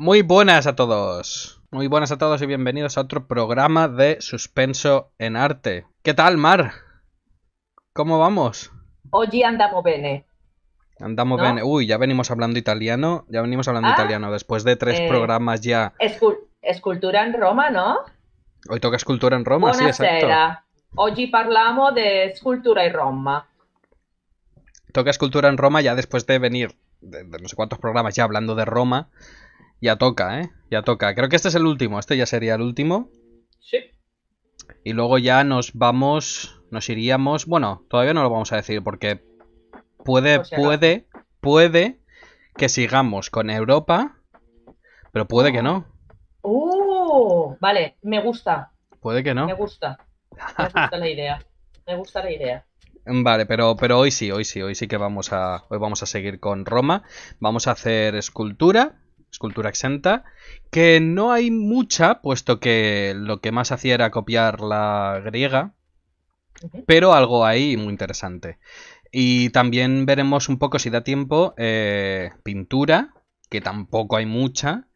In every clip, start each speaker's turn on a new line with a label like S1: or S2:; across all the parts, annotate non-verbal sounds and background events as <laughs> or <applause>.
S1: Muy buenas a todos. Muy buenas a todos y bienvenidos a otro programa de Suspenso en Arte. ¿Qué tal, Mar? ¿Cómo vamos?
S2: Hoy andamos bene.
S1: Andamos bene. Uy, ya venimos hablando italiano. Ya venimos hablando ah, italiano después de tres eh, programas ya.
S2: escultura en Roma, ¿no?
S1: Hoy toca escultura en Roma, sí, exacto.
S2: Hoy hablamos de escultura en Roma.
S1: Toca escultura en Roma ya después de venir de no sé cuántos programas ya hablando de Roma. Ya toca, ¿eh? Ya toca. Creo que este es el último. Este ya sería el último. Sí. Y luego ya nos vamos... Nos iríamos... Bueno, todavía no lo vamos a decir porque... Puede, puede, puede que sigamos con Europa, pero puede que no.
S2: ¡Oh! Vale, me gusta. Puede que no. Me gusta. Me gusta la idea. Me gusta la idea.
S1: <laughs> Vale, pero, pero hoy sí, hoy sí, hoy sí que vamos a, hoy vamos a seguir con Roma. Vamos a hacer escultura escultura exenta, que no hay mucha, puesto que lo que más hacía era copiar la griega, pero algo ahí muy interesante. Y también veremos un poco, si da tiempo, eh, pintura, que tampoco hay mucha,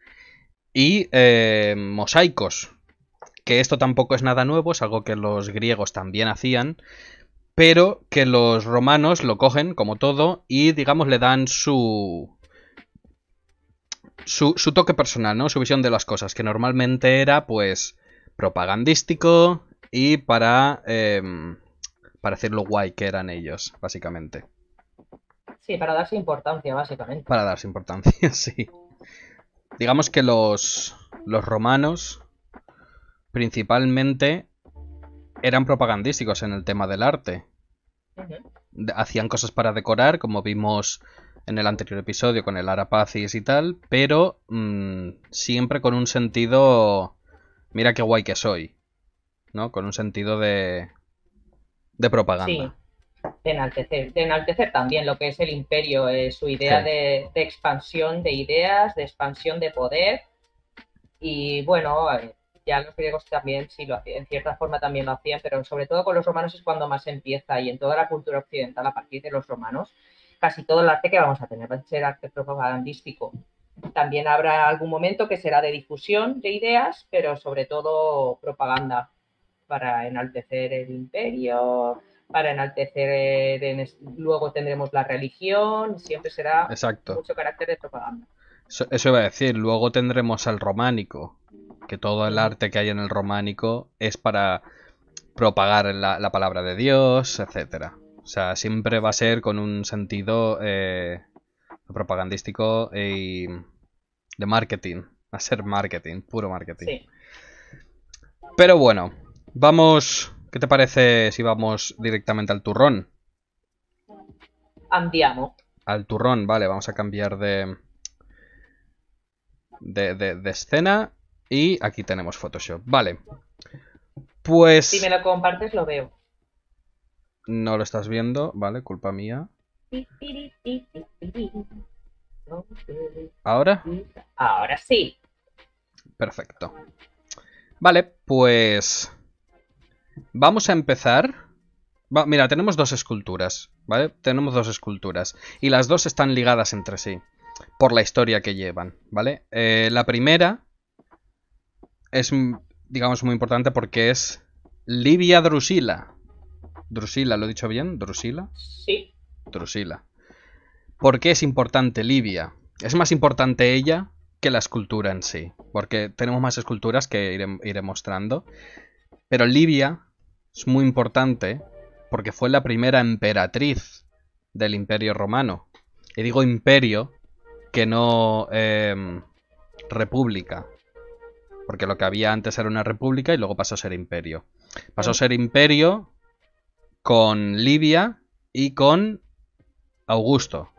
S1: y eh, mosaicos, que esto tampoco es nada nuevo, es algo que los griegos también hacían, pero que los romanos lo cogen, como todo, y digamos le dan su, su, toque personal, ¿no? Su visión de las cosas, que normalmente era, pues, propagandístico y para, eh, para lo guay que eran ellos, básicamente.
S2: Sí, para darse importancia, básicamente.
S1: Para darse importancia, <laughs> sí. Digamos que los, los romanos, principalmente, eran propagandísticos en el tema del arte. Hacían cosas para decorar, como vimos en el anterior episodio con el Arapacis y tal, pero mm, siempre con un sentido, mira qué guay que soy, ¿no? Con un sentido de, de propaganda.
S2: Sí, de enaltecer, de enaltecer también lo que es el imperio, eh, su idea de, de, expansión de ideas, de expansión de poder y bueno... Eh, ya los griegos también sí lo hacían, en cierta forma también lo hacían, pero sobre todo con los romanos es cuando más empieza y en toda la cultura occidental a partir de los romanos casi todo el arte que vamos a tener va a ser arte propagandístico. También habrá algún momento que será de difusión de ideas, pero sobre todo propaganda para enaltecer el imperio, para enaltecer, eh, luego tendremos la religión, siempre será mucho carácter de propaganda.
S1: Eso, iba a decir, luego tendremos el románico, que todo el arte que hay en el románico es para propagar la, la palabra de Dios, etcétera. O sea, siempre va a ser con un sentido eh, propagandístico y de marketing. Va a ser marketing, puro marketing. Sí. Pero bueno, vamos. ¿Qué te parece si vamos directamente al turrón?
S2: Andiamo.
S1: Al turrón, vale, vamos a cambiar de. de, de escena. Y aquí tenemos Photoshop. Vale. Pues. Si
S2: me lo compartes, lo veo.
S1: No lo estás viendo, vale, culpa mía. ¿Ahora?
S2: Ahora sí.
S1: Perfecto. Vale, pues... Vamos a empezar. mira, tenemos dos esculturas, ¿vale? Tenemos dos esculturas. Y las dos están ligadas entre sí. Por la historia que llevan, ¿vale? Eh, la primera es, digamos, muy importante porque es Livia Drusila. Drusila, ¿lo he dicho bien? ¿Drusila? Sí. Drusila. ¿Por qué es importante Libia? Es más importante ella que la escultura en sí, porque tenemos más esculturas que iré, mostrando. Pero Libia es muy importante porque fue la primera emperatriz del Imperio Romano. Y digo imperio que no eh, república. Porque lo que había antes era una república y luego pasó a ser imperio. Pasó a mm. ser imperio con Livia y con Augusto.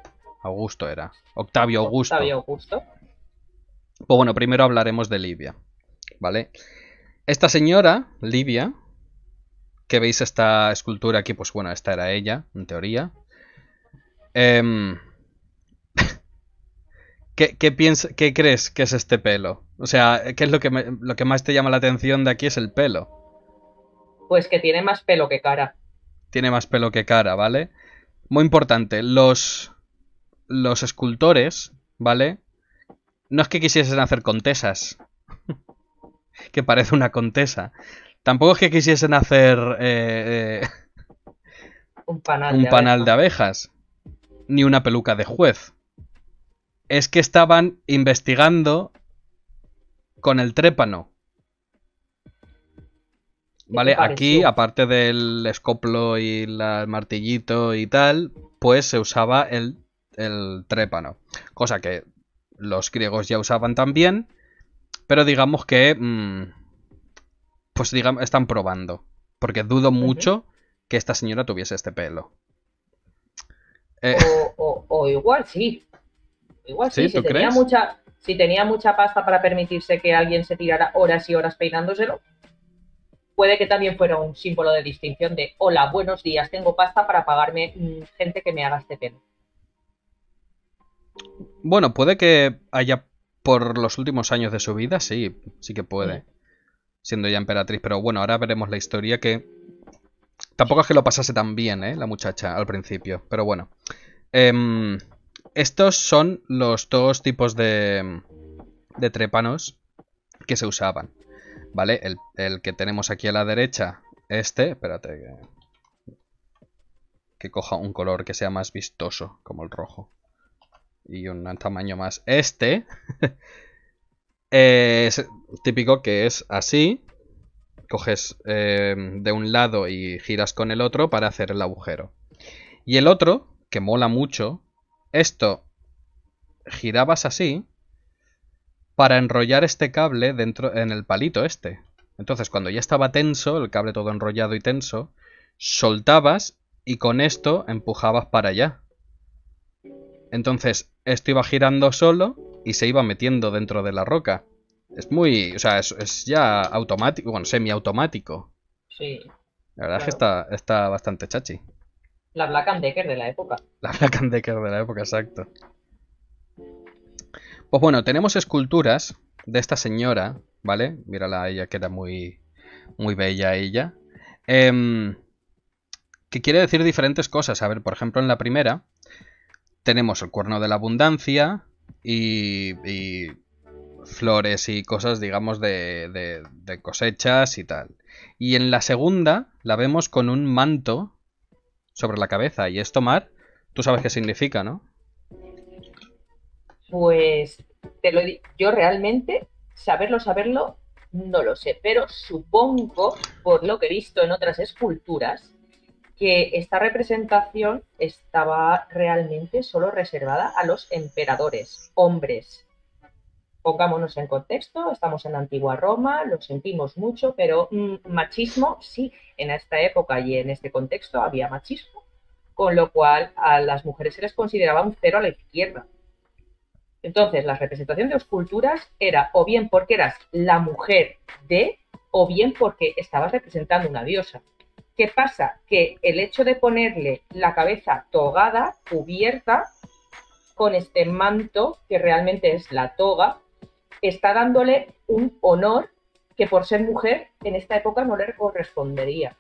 S1: Augusto era. Octavio Augusto. Octavio Augusto. Pues bueno, primero hablaremos de Livia. ¿Vale? Esta señora, Livia, que veis esta escultura aquí, pues bueno, esta era ella, en teoría. Em, <laughs> ¿Qué, ¿Qué crees que es este pelo? O sea, ¿qué es lo lo que más te llama la atención de aquí es el pelo?
S2: Pues que tiene más pelo que cara
S1: tiene más pelo que cara, ¿vale? Muy importante, los, los escultores, ¿vale? No es que quisiesen hacer contesas, <laughs> que parece una contesa. Tampoco es que quisiesen hacer eh, eh,
S2: un panal, de
S1: abejas, ni una peluca de juez. Es que estaban investigando con el trépano.
S2: Vale, aquí,
S1: aparte del escoplo y el martillito y tal, pues se usaba el, trépano. Cosa que los griegos ya usaban también. Pero digamos que. Mm, pues digamos, están probando. Porque dudo mucho que esta señora tuviese este pelo. Eh,
S2: o, igual sí. Igual sí, si, mucha, si tenía mucha pasta para permitirse que alguien se tirara horas y horas peinándoselo, puede que también fuera un símbolo de distinción de, hola, buenos días, tengo pasta para pagarme mm, gente que me haga este pelo.
S1: Bueno, puede que haya por los últimos años de su vida, sí, sí que puede. Mm. Siendo ya emperatriz, pero bueno, ahora veremos la historia que... Tampoco es que lo pasase tan bien, ¿eh? La muchacha al principio, pero bueno. Em, estos son los dos tipos de, de trepanos que se usaban. ¿Vale? El, que tenemos aquí a la derecha, este, espérate, que, coja un color que sea más vistoso, como el rojo. Y un tamaño más. Este <laughs> es típico que es así. Coges eh, de un lado y giras con el otro para hacer el agujero. Y el otro, que mola mucho, esto girabas así para enrollar este cable dentro en el palito este. Entonces, cuando ya estaba tenso, el cable todo enrollado y tenso, soltabas y con esto empujabas para allá. Entonces, esto iba girando solo y se iba metiendo dentro de la roca. Es muy, o sea, es, ya automático, bueno, semiautomático. Sí. La verdad es que está, está bastante chachi.
S2: La Black Decker de la época.
S1: La Black Decker de la época, exacto. Pues bueno, tenemos esculturas de esta señora, ¿vale? Mírala ella, queda muy, muy bella ella. Em, que quiere decir diferentes cosas. A ver, por ejemplo, en la primera tenemos el cuerno de la abundancia y, y flores y cosas, digamos, de, de, de cosechas y tal. Y en la segunda la vemos con un manto sobre la cabeza y esto, Mar, Tú sabes qué significa, ¿no?
S2: Pues te lo yo realmente saberlo, saberlo, no lo sé, pero supongo, por lo que he visto en otras esculturas, que esta representación estaba realmente solo reservada a los emperadores, hombres. Pongámonos en contexto, estamos en la antigua Roma, lo sentimos mucho, pero mm, machismo, sí, en esta época y en este contexto había machismo, con lo cual a las mujeres se les consideraba un cero a la izquierda. Entonces, la representación de dos culturas era o bien porque eras la mujer de, o bien porque estabas representando una diosa. ¿Qué pasa? Que el hecho de ponerle la cabeza togada, cubierta, con este manto, que realmente es la toga, está dándole un honor que por ser mujer en esta época no le correspondería,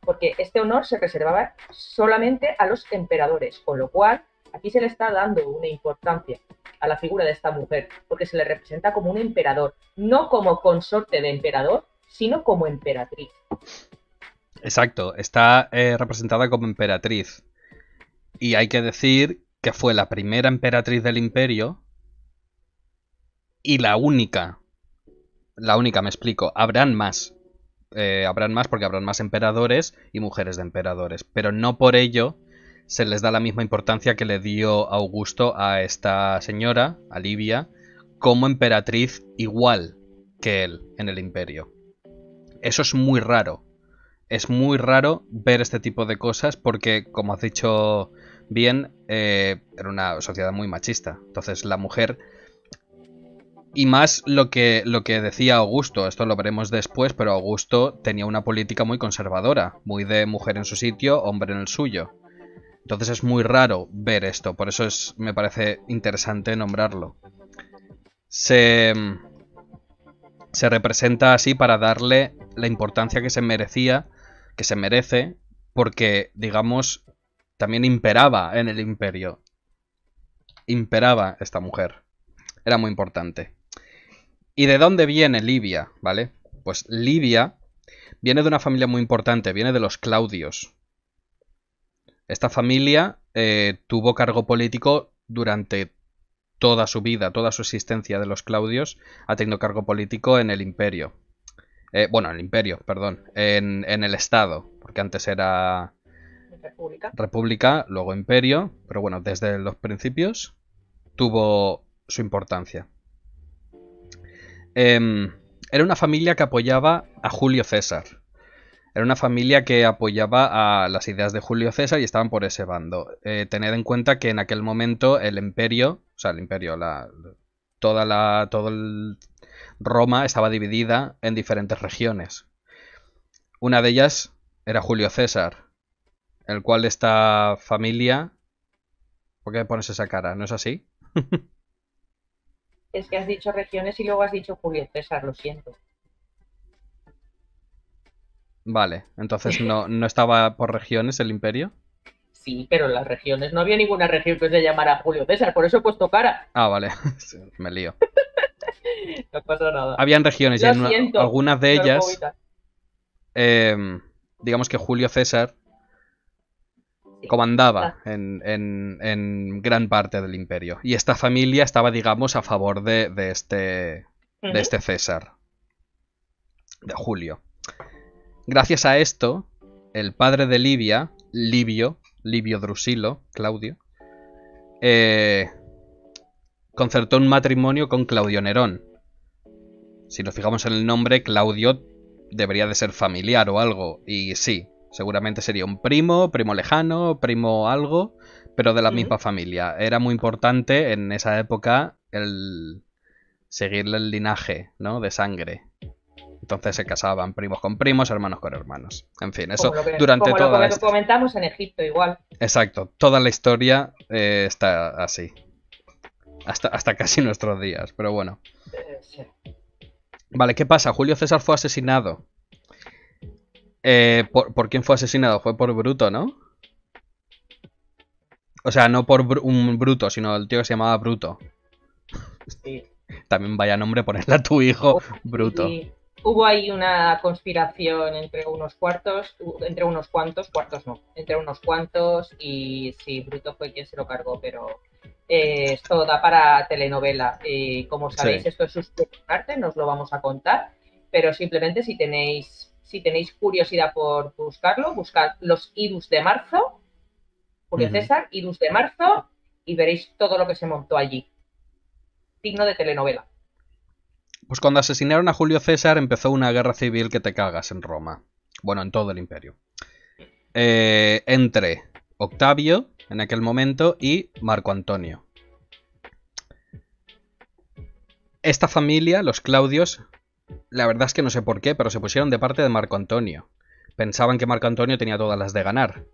S2: porque este honor se reservaba solamente a los emperadores, con lo cual Aquí se le está dando una importancia a la figura de esta mujer, porque se le representa como un emperador, no como consorte de emperador, sino como emperatriz.
S1: Exacto, está eh, representada como emperatriz. Y hay que decir que fue la primera emperatriz del imperio y la única. La única, me explico. Habrán más. Eh, habrán más porque habrán más emperadores y mujeres de emperadores. Pero no por ello se les da la misma importancia que le dio Augusto a esta señora, a Livia, como emperatriz igual que él en el imperio. Eso es muy raro. Es muy raro ver este tipo de cosas porque, como has dicho bien, eh, era una sociedad muy machista. Entonces la mujer... Y más lo que, lo que decía Augusto, esto lo veremos después, pero Augusto tenía una política muy conservadora, muy de mujer en su sitio, hombre en el suyo. Entonces es muy raro ver esto, por eso es, me parece interesante nombrarlo. Se, se representa así para darle la importancia que se merecía, que se merece, porque, digamos, también imperaba en el imperio. Imperaba esta mujer. Era muy importante. ¿Y de dónde viene Libia? ¿Vale? Pues Libia viene de una familia muy importante, viene de los Claudios. Esta familia eh, tuvo cargo político durante toda su vida, toda su existencia de los Claudios, ha tenido cargo político en el imperio. Eh, bueno, en el imperio, perdón, en, el Estado, porque antes era República. luego imperio, pero bueno, desde los principios tuvo su importancia. Em, era una familia que apoyaba a Julio César. Era una familia que apoyaba a las ideas de Julio César y estaban por ese bando. Eh, tened en cuenta que en aquel momento el imperio, o sea, el imperio, la, toda la, todo Roma estaba dividida en diferentes regiones. Una de ellas era Julio César, el cual esta familia... ¿Por qué me pones esa cara? ¿No es así? <laughs>
S2: es que has dicho regiones y luego has dicho Julio César, lo siento.
S1: Vale, entonces <laughs> no, estaba por regiones el imperio.
S2: Sí, pero las regiones. No había ninguna región que se llamara Julio César, por eso he puesto cara.
S1: Ah, vale. <laughs> me lío.
S2: <laughs> no pasa nada. Habían regiones y algunas de ellas.
S1: Em, digamos que Julio César comandaba ah. en, gran parte del imperio. Y esta familia estaba, digamos, a favor de, este, de este César, de Julio. Gracias a esto, el padre de Livia, Livio, Livio Drusilo, Claudio, eh, concertó un matrimonio con Claudio Nerón. Si nos fijamos en el nombre, Claudio debería de ser familiar o algo, y sí, seguramente sería un primo, primo lejano, primo algo, pero de la misma familia. Era muy importante en esa época el seguirle el linaje, ¿no? De sangre. Entonces se casaban primos con primos, hermanos con hermanos. En fin, eso durante durante como lo
S2: comentamos en Egipto igual.
S1: Exacto, toda la historia eh, está así. Hasta, hasta casi <laughs> nuestros días, pero bueno.
S2: Eh,
S1: vale, ¿qué pasa? Julio César fue asesinado. Eh, ¿por, quién fue asesinado? Fue por Bruto, ¿no? O sea, no por un Bruto, sino el tío que se llamaba Bruto. Sí. <laughs> También vaya nombre ponerle a tu hijo, oh, Bruto
S2: hubo ahí una conspiración entre unos cuartos, entre unos cuantos, cuartos no, entre unos cuantos y si Bruto fue quien se lo cargó, pero eh, esto da para telenovela. Y como sabéis, esto es arte, nos lo vamos a contar, pero simplemente si tenéis, si tenéis curiosidad por buscarlo, buscad los idus de marzo, Julio César, idus de marzo, y veréis todo lo que se montó allí. Digno de telenovela.
S1: Pues cuando asesinaron a Julio César empezó una guerra civil que te cagas en Roma. Bueno, en todo el imperio. Eh, entre Octavio, en aquel momento, y Marco Antonio. Esta familia, los Claudios, la verdad es que no sé por qué, pero se pusieron de parte de Marco Antonio. Pensaban que Marco Antonio tenía todas las de ganar.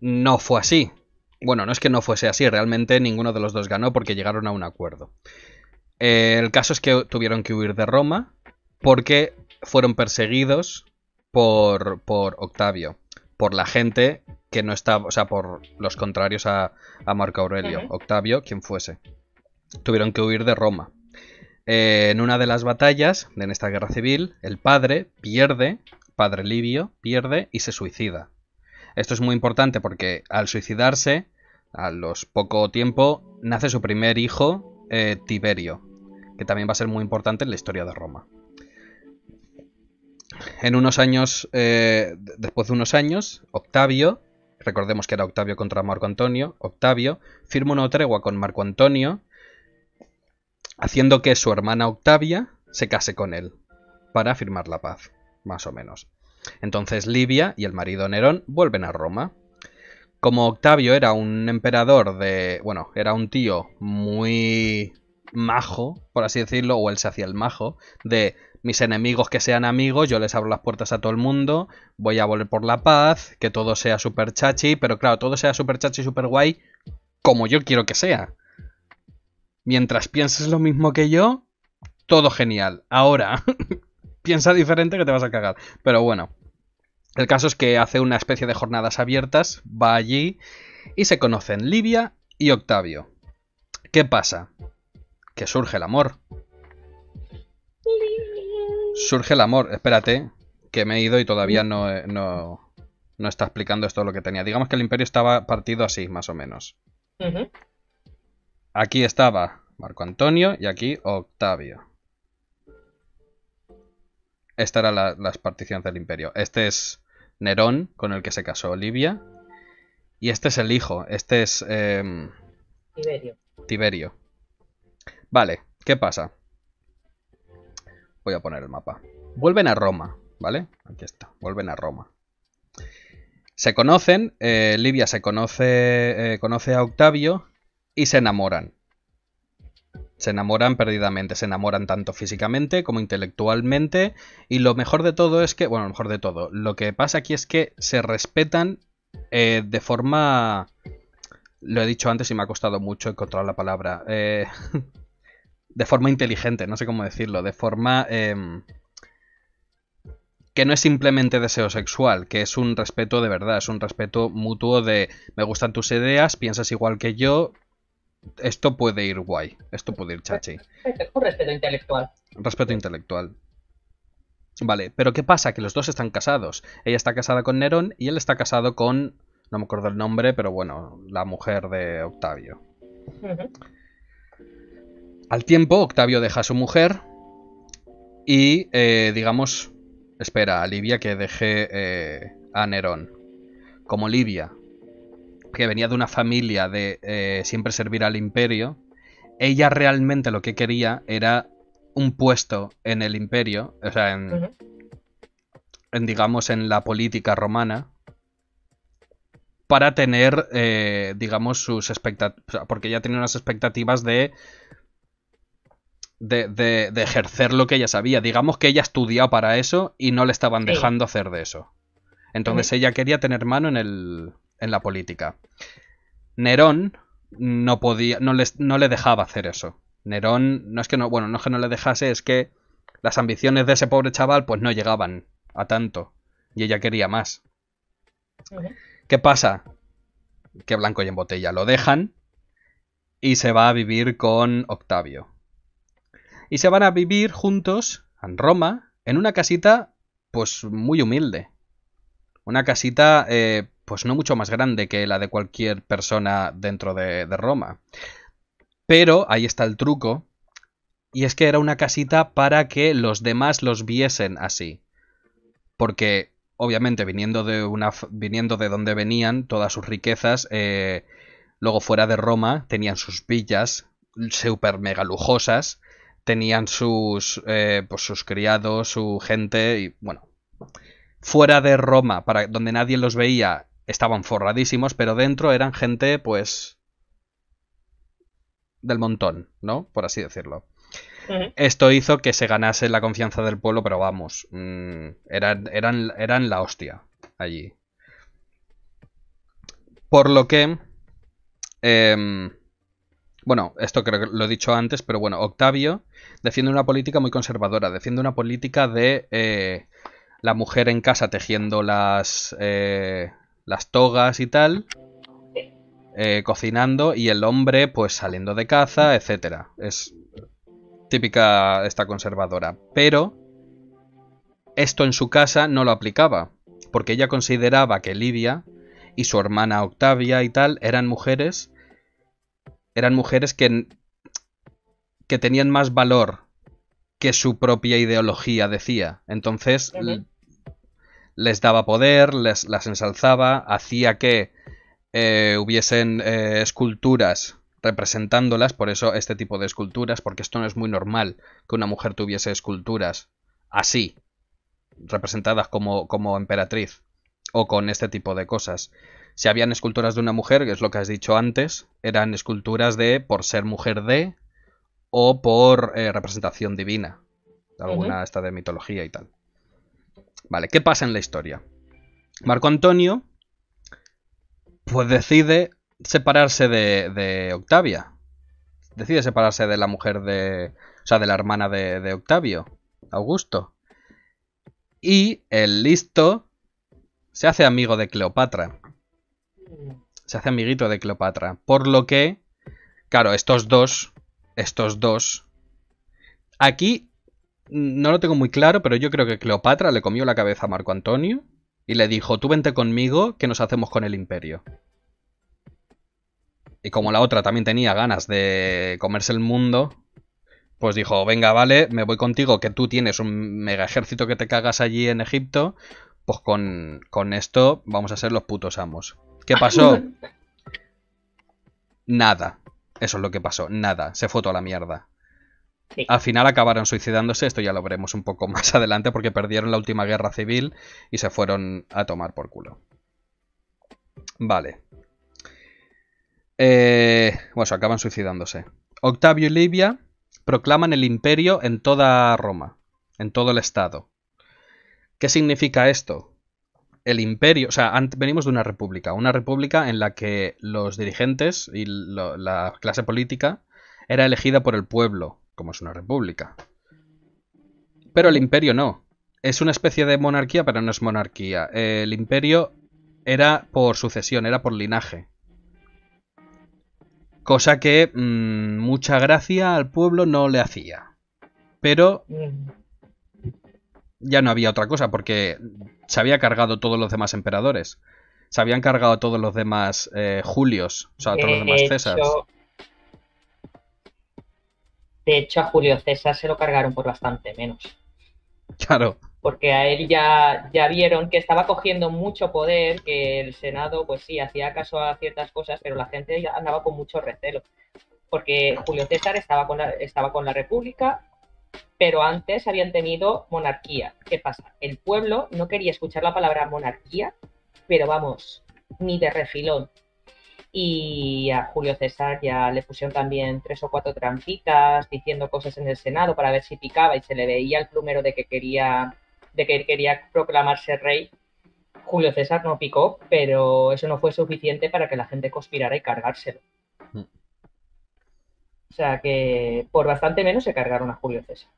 S1: No fue así. Bueno, no es que no fuese así, realmente ninguno de los dos ganó porque llegaron a un acuerdo. Eh, el caso es que tuvieron que huir de Roma porque fueron perseguidos por, por Octavio, por la gente que no estaba, o sea, por los contrarios a, Marco Aurelio, Octavio, quien fuese. Tuvieron que huir de Roma. Eh, en una de las batallas, en esta guerra civil, el padre pierde, padre Livio, pierde y se suicida. Esto es muy importante porque al suicidarse, a los poco tiempo, nace su primer hijo, eh, Tiberio que también va a ser muy importante en la historia de Roma. En unos años, eh, después de unos años, Octavio, recordemos que era Octavio contra Marco Antonio, Octavio firma una tregua con Marco Antonio, haciendo que su hermana Octavia se case con él, para firmar la paz, más o menos. Entonces Libia y el marido Nerón vuelven a Roma. Como Octavio era un emperador de... bueno, era un tío muy majo, por así decirlo, o él se hacía el majo, de mis enemigos que sean amigos, yo les abro las puertas a todo el mundo, voy a volver por la paz, que todo sea super chachi, pero claro, todo sea super chachi, super guay, como yo quiero que sea. Mientras pienses lo mismo que yo, todo genial. Ahora, <laughs> piensa diferente que te vas a cagar. Pero bueno, el caso es que hace una especie de jornadas abiertas, va allí y se conocen Livia y Octavio. ¿Qué pasa? que surge el amor. Surge el amor, espérate, que me he ido y todavía no, eh, no, no está explicando esto lo que tenía. Digamos que el imperio estaba partido así, más o menos. Aquí estaba Marco Antonio y aquí Octavio. Estas eran las particiones del imperio. Este es Nerón, con el que se casó Olivia. Y este es el hijo, este es... Em, Tiberio. Tiberio. Vale, ¿qué pasa? Voy a poner el mapa. Vuelven a Roma, ¿vale? Aquí está, vuelven a Roma. Se conocen, eh, Livia se conoce, eh, conoce a Octavio y se enamoran. Se enamoran perdidamente, se enamoran tanto físicamente como intelectualmente. Y lo mejor de todo es que, bueno, lo mejor de todo, lo que pasa aquí es que se respetan eh, de forma... Lo he dicho antes y me ha costado mucho encontrar la palabra. <laughs> de forma inteligente, no sé cómo decirlo, de forma em, que no es simplemente deseo sexual, que es un respeto de verdad, es un respeto mutuo de me gustan tus ideas, piensas igual que yo, esto puede ir guay, esto puede ir chachi.
S2: Un respeto intelectual.
S1: Respeto intelectual. Vale, pero ¿qué pasa? Que los dos están casados. Ella está casada con Nerón y él está casado con, no me acuerdo el nombre, pero bueno, la mujer de Octavio. Al tiempo, Octavio deja a su mujer y, eh, digamos, espera a Livia que deje eh, a Nerón. Como Livia, que venía de una familia de eh, siempre servir al imperio, ella realmente lo que quería era un puesto en el imperio, o sea, en, digamos, en la política romana, para tener, digamos, sus expectativas, porque ella tenía unas expectativas de de, ejercer lo que ella sabía. Digamos que ella estudiaba para eso y no le estaban dejando hacer de eso. Entonces ella quería tener mano en, el, en la política. Nerón no podía, no, les, no le dejaba hacer eso. Nerón, no es que no, bueno, no es que no le dejase, es que las ambiciones de ese pobre chaval pues no llegaban a tanto. Y ella quería más. ¿Qué pasa? Que Blanco y en botella lo dejan y se va a vivir con Octavio y se van a vivir juntos en Roma, en una casita pues muy humilde. Una casita eh, pues no mucho más grande que la de cualquier persona dentro de, Roma. Pero ahí está el truco, y es que era una casita para que los demás los viesen así. Porque, obviamente, viniendo de, una, viniendo de donde venían, todas sus riquezas, eh, luego fuera de Roma, tenían sus villas super mega lujosas, tenían sus, eh, pues sus criados, su gente y bueno. Fuera de Roma, para donde nadie los veía, estaban forradísimos, pero dentro eran gente, pues, del montón, ¿no? Por así decirlo. Esto hizo que se ganase la confianza del pueblo, pero vamos, mm, eran, eran, la hostia allí. Por lo que em, bueno, esto creo que lo he dicho antes, pero bueno, Octavio defiende una política muy conservadora, defiende una política de eh, la mujer en casa tejiendo las, eh, las togas y tal, eh, cocinando y el hombre pues saliendo de caza, etcétera. Es típica esta conservadora, pero esto en su casa no lo aplicaba, porque ella consideraba que Lidia y su hermana Octavia y tal eran mujeres eran mujeres que, que tenían más valor que su propia ideología decía. Entonces les daba poder, les, las ensalzaba, hacía que eh, hubiesen eh, esculturas representándolas, por eso este tipo de esculturas, porque esto no es muy normal que una mujer tuviese esculturas así, representadas como, como emperatriz o con este tipo de cosas. Si habían esculturas de una mujer, que es lo que has dicho antes, eran esculturas de por ser mujer de o por eh, representación divina. Alguna esta de mitología y tal. Vale, ¿qué pasa en la historia? Marco Antonio, pues decide separarse de, Octavia. Decide separarse de la mujer de. O sea, de la hermana de, de Octavio, Augusto. Y el listo se hace amigo de Cleopatra se hace amiguito de Cleopatra. Por lo que, claro, estos dos, estos dos, aquí no lo tengo muy claro, pero yo creo que Cleopatra le comió la cabeza a Marco Antonio y le dijo, tú vente conmigo, que nos hacemos con el imperio. Y como la otra también tenía ganas de comerse el mundo, pues dijo, venga, vale, me voy contigo, que tú tienes un mega ejército que te cagas allí en Egipto, pues con, con esto vamos a ser los putos amos. ¿Qué pasó? Nada. Eso es lo que pasó. Nada. Se fue toda la mierda. Al final acabaron suicidándose, esto ya lo veremos un poco <laughs> más adelante, porque perdieron la última guerra civil y se fueron a tomar por culo. Vale. Eh, bueno, acaban suicidándose. Octavio y Livia proclaman el imperio en toda Roma, en todo el estado. ¿Qué significa esto? el imperio, o sea, venimos de una república, una república en la que los dirigentes y la clase política era elegida por el pueblo, como es una república. Pero el imperio no. Es una especie de monarquía, pero no es monarquía. El imperio era por sucesión, era por linaje. Cosa que mm, mucha gracia al pueblo no le hacía. Pero mm ya no había otra cosa, porque se había cargado todos los demás emperadores. Se habían cargado todos los demás eh, Julios, o sea, todos los demás César.
S2: De hecho, a Julio César se lo cargaron por bastante menos. Claro. Porque a él ya, ya vieron que estaba cogiendo mucho poder, que el Senado, pues sí, hacía caso a ciertas cosas, pero la gente ya andaba con mucho recelo. Porque Julio César estaba con estaba con la República, pero antes habían tenido monarquía. ¿Qué pasa? El pueblo no quería escuchar la palabra monarquía, pero vamos, ni de refilón. Y a Julio César ya le pusieron también tres o cuatro trampitas, diciendo cosas en el Senado para ver si picaba y se le veía el plumero de que quería, de que quería proclamarse rey. Julio César no picó, pero eso no fue suficiente para que la gente conspirara y cargárselo. Mm. O sea que por bastante menos se cargaron a Julio César.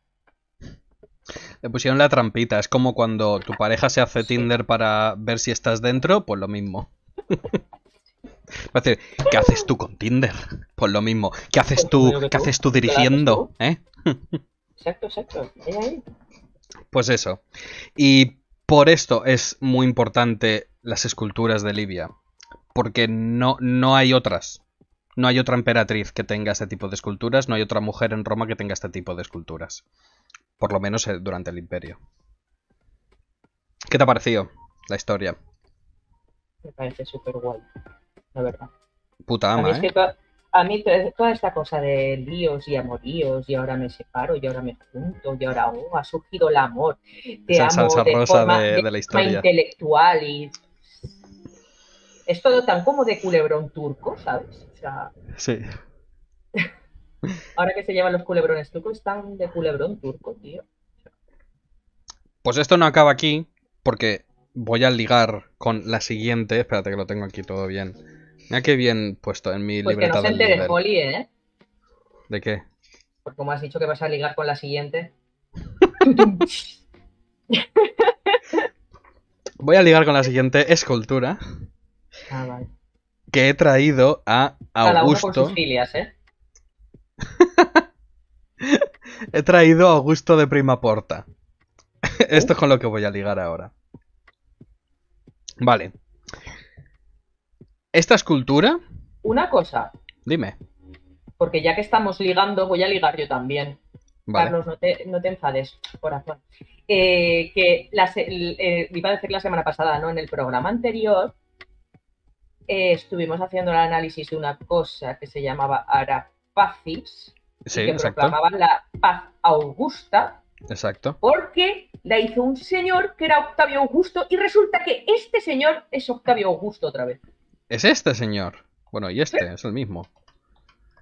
S1: Le pusieron la trampita, es como cuando tu pareja se hace Tinder para ver si estás dentro, pues lo mismo. decir, ¿qué haces tú con Tinder? Pues lo mismo. ¿Qué haces tú, ¿qué haces tú dirigiendo? Eh?
S2: Exacto, exacto.
S1: Pues eso. Y por esto es muy importante las esculturas de Libia. Porque no, no hay otras. No hay otra emperatriz que tenga este tipo de esculturas, no hay otra mujer en Roma que tenga este tipo de esculturas. Por lo menos eh, durante el imperio. ¿Qué te ha parecido la historia?
S2: Me parece súper guay, la verdad.
S1: Puta ama, a
S2: a mí ¿eh? toda esta cosa de líos y amoríos, y ahora me separo, y ahora me junto, y ahora oh, ha surgido el amor. Esa salsa de rosa forma, de la historia. intelectual y es todo tan como de culebrón turco, ¿sabes? O sea... Sí. Ahora que se llevan los culebrones turcos, están de culebrón turco, tío.
S1: Pues esto no acaba aquí, porque voy a ligar con la siguiente. Espérate que lo tengo aquí todo bien. Mira qué bien puesto en mi pues libreta. Que no se ¿eh? ¿De qué?
S2: Porque como has dicho que vas a ligar con la siguiente. <laughs>
S1: voy a ligar con la siguiente escultura. Ah, que he traído a Augusto. ¿eh? <laughs> he traído a Augusto de Prima Porta. <laughs> Esto es con lo que voy a ligar ahora. Vale. Esta escultura.
S2: Una cosa. Dime. Porque ya que estamos ligando, voy a ligar yo también. Carlos, no te, enfades, corazón. Eh, que eh, iba a decir la semana pasada, ¿no? En el programa anterior eh, estuvimos haciendo el análisis de una cosa que se llamaba Arapacis, sí, que exacto. proclamaban la paz augusta. Exacto. Porque la hizo un señor que era Octavio Augusto y resulta que este señor es Octavio Augusto otra vez.
S1: Es este señor. Bueno, y este, es el mismo.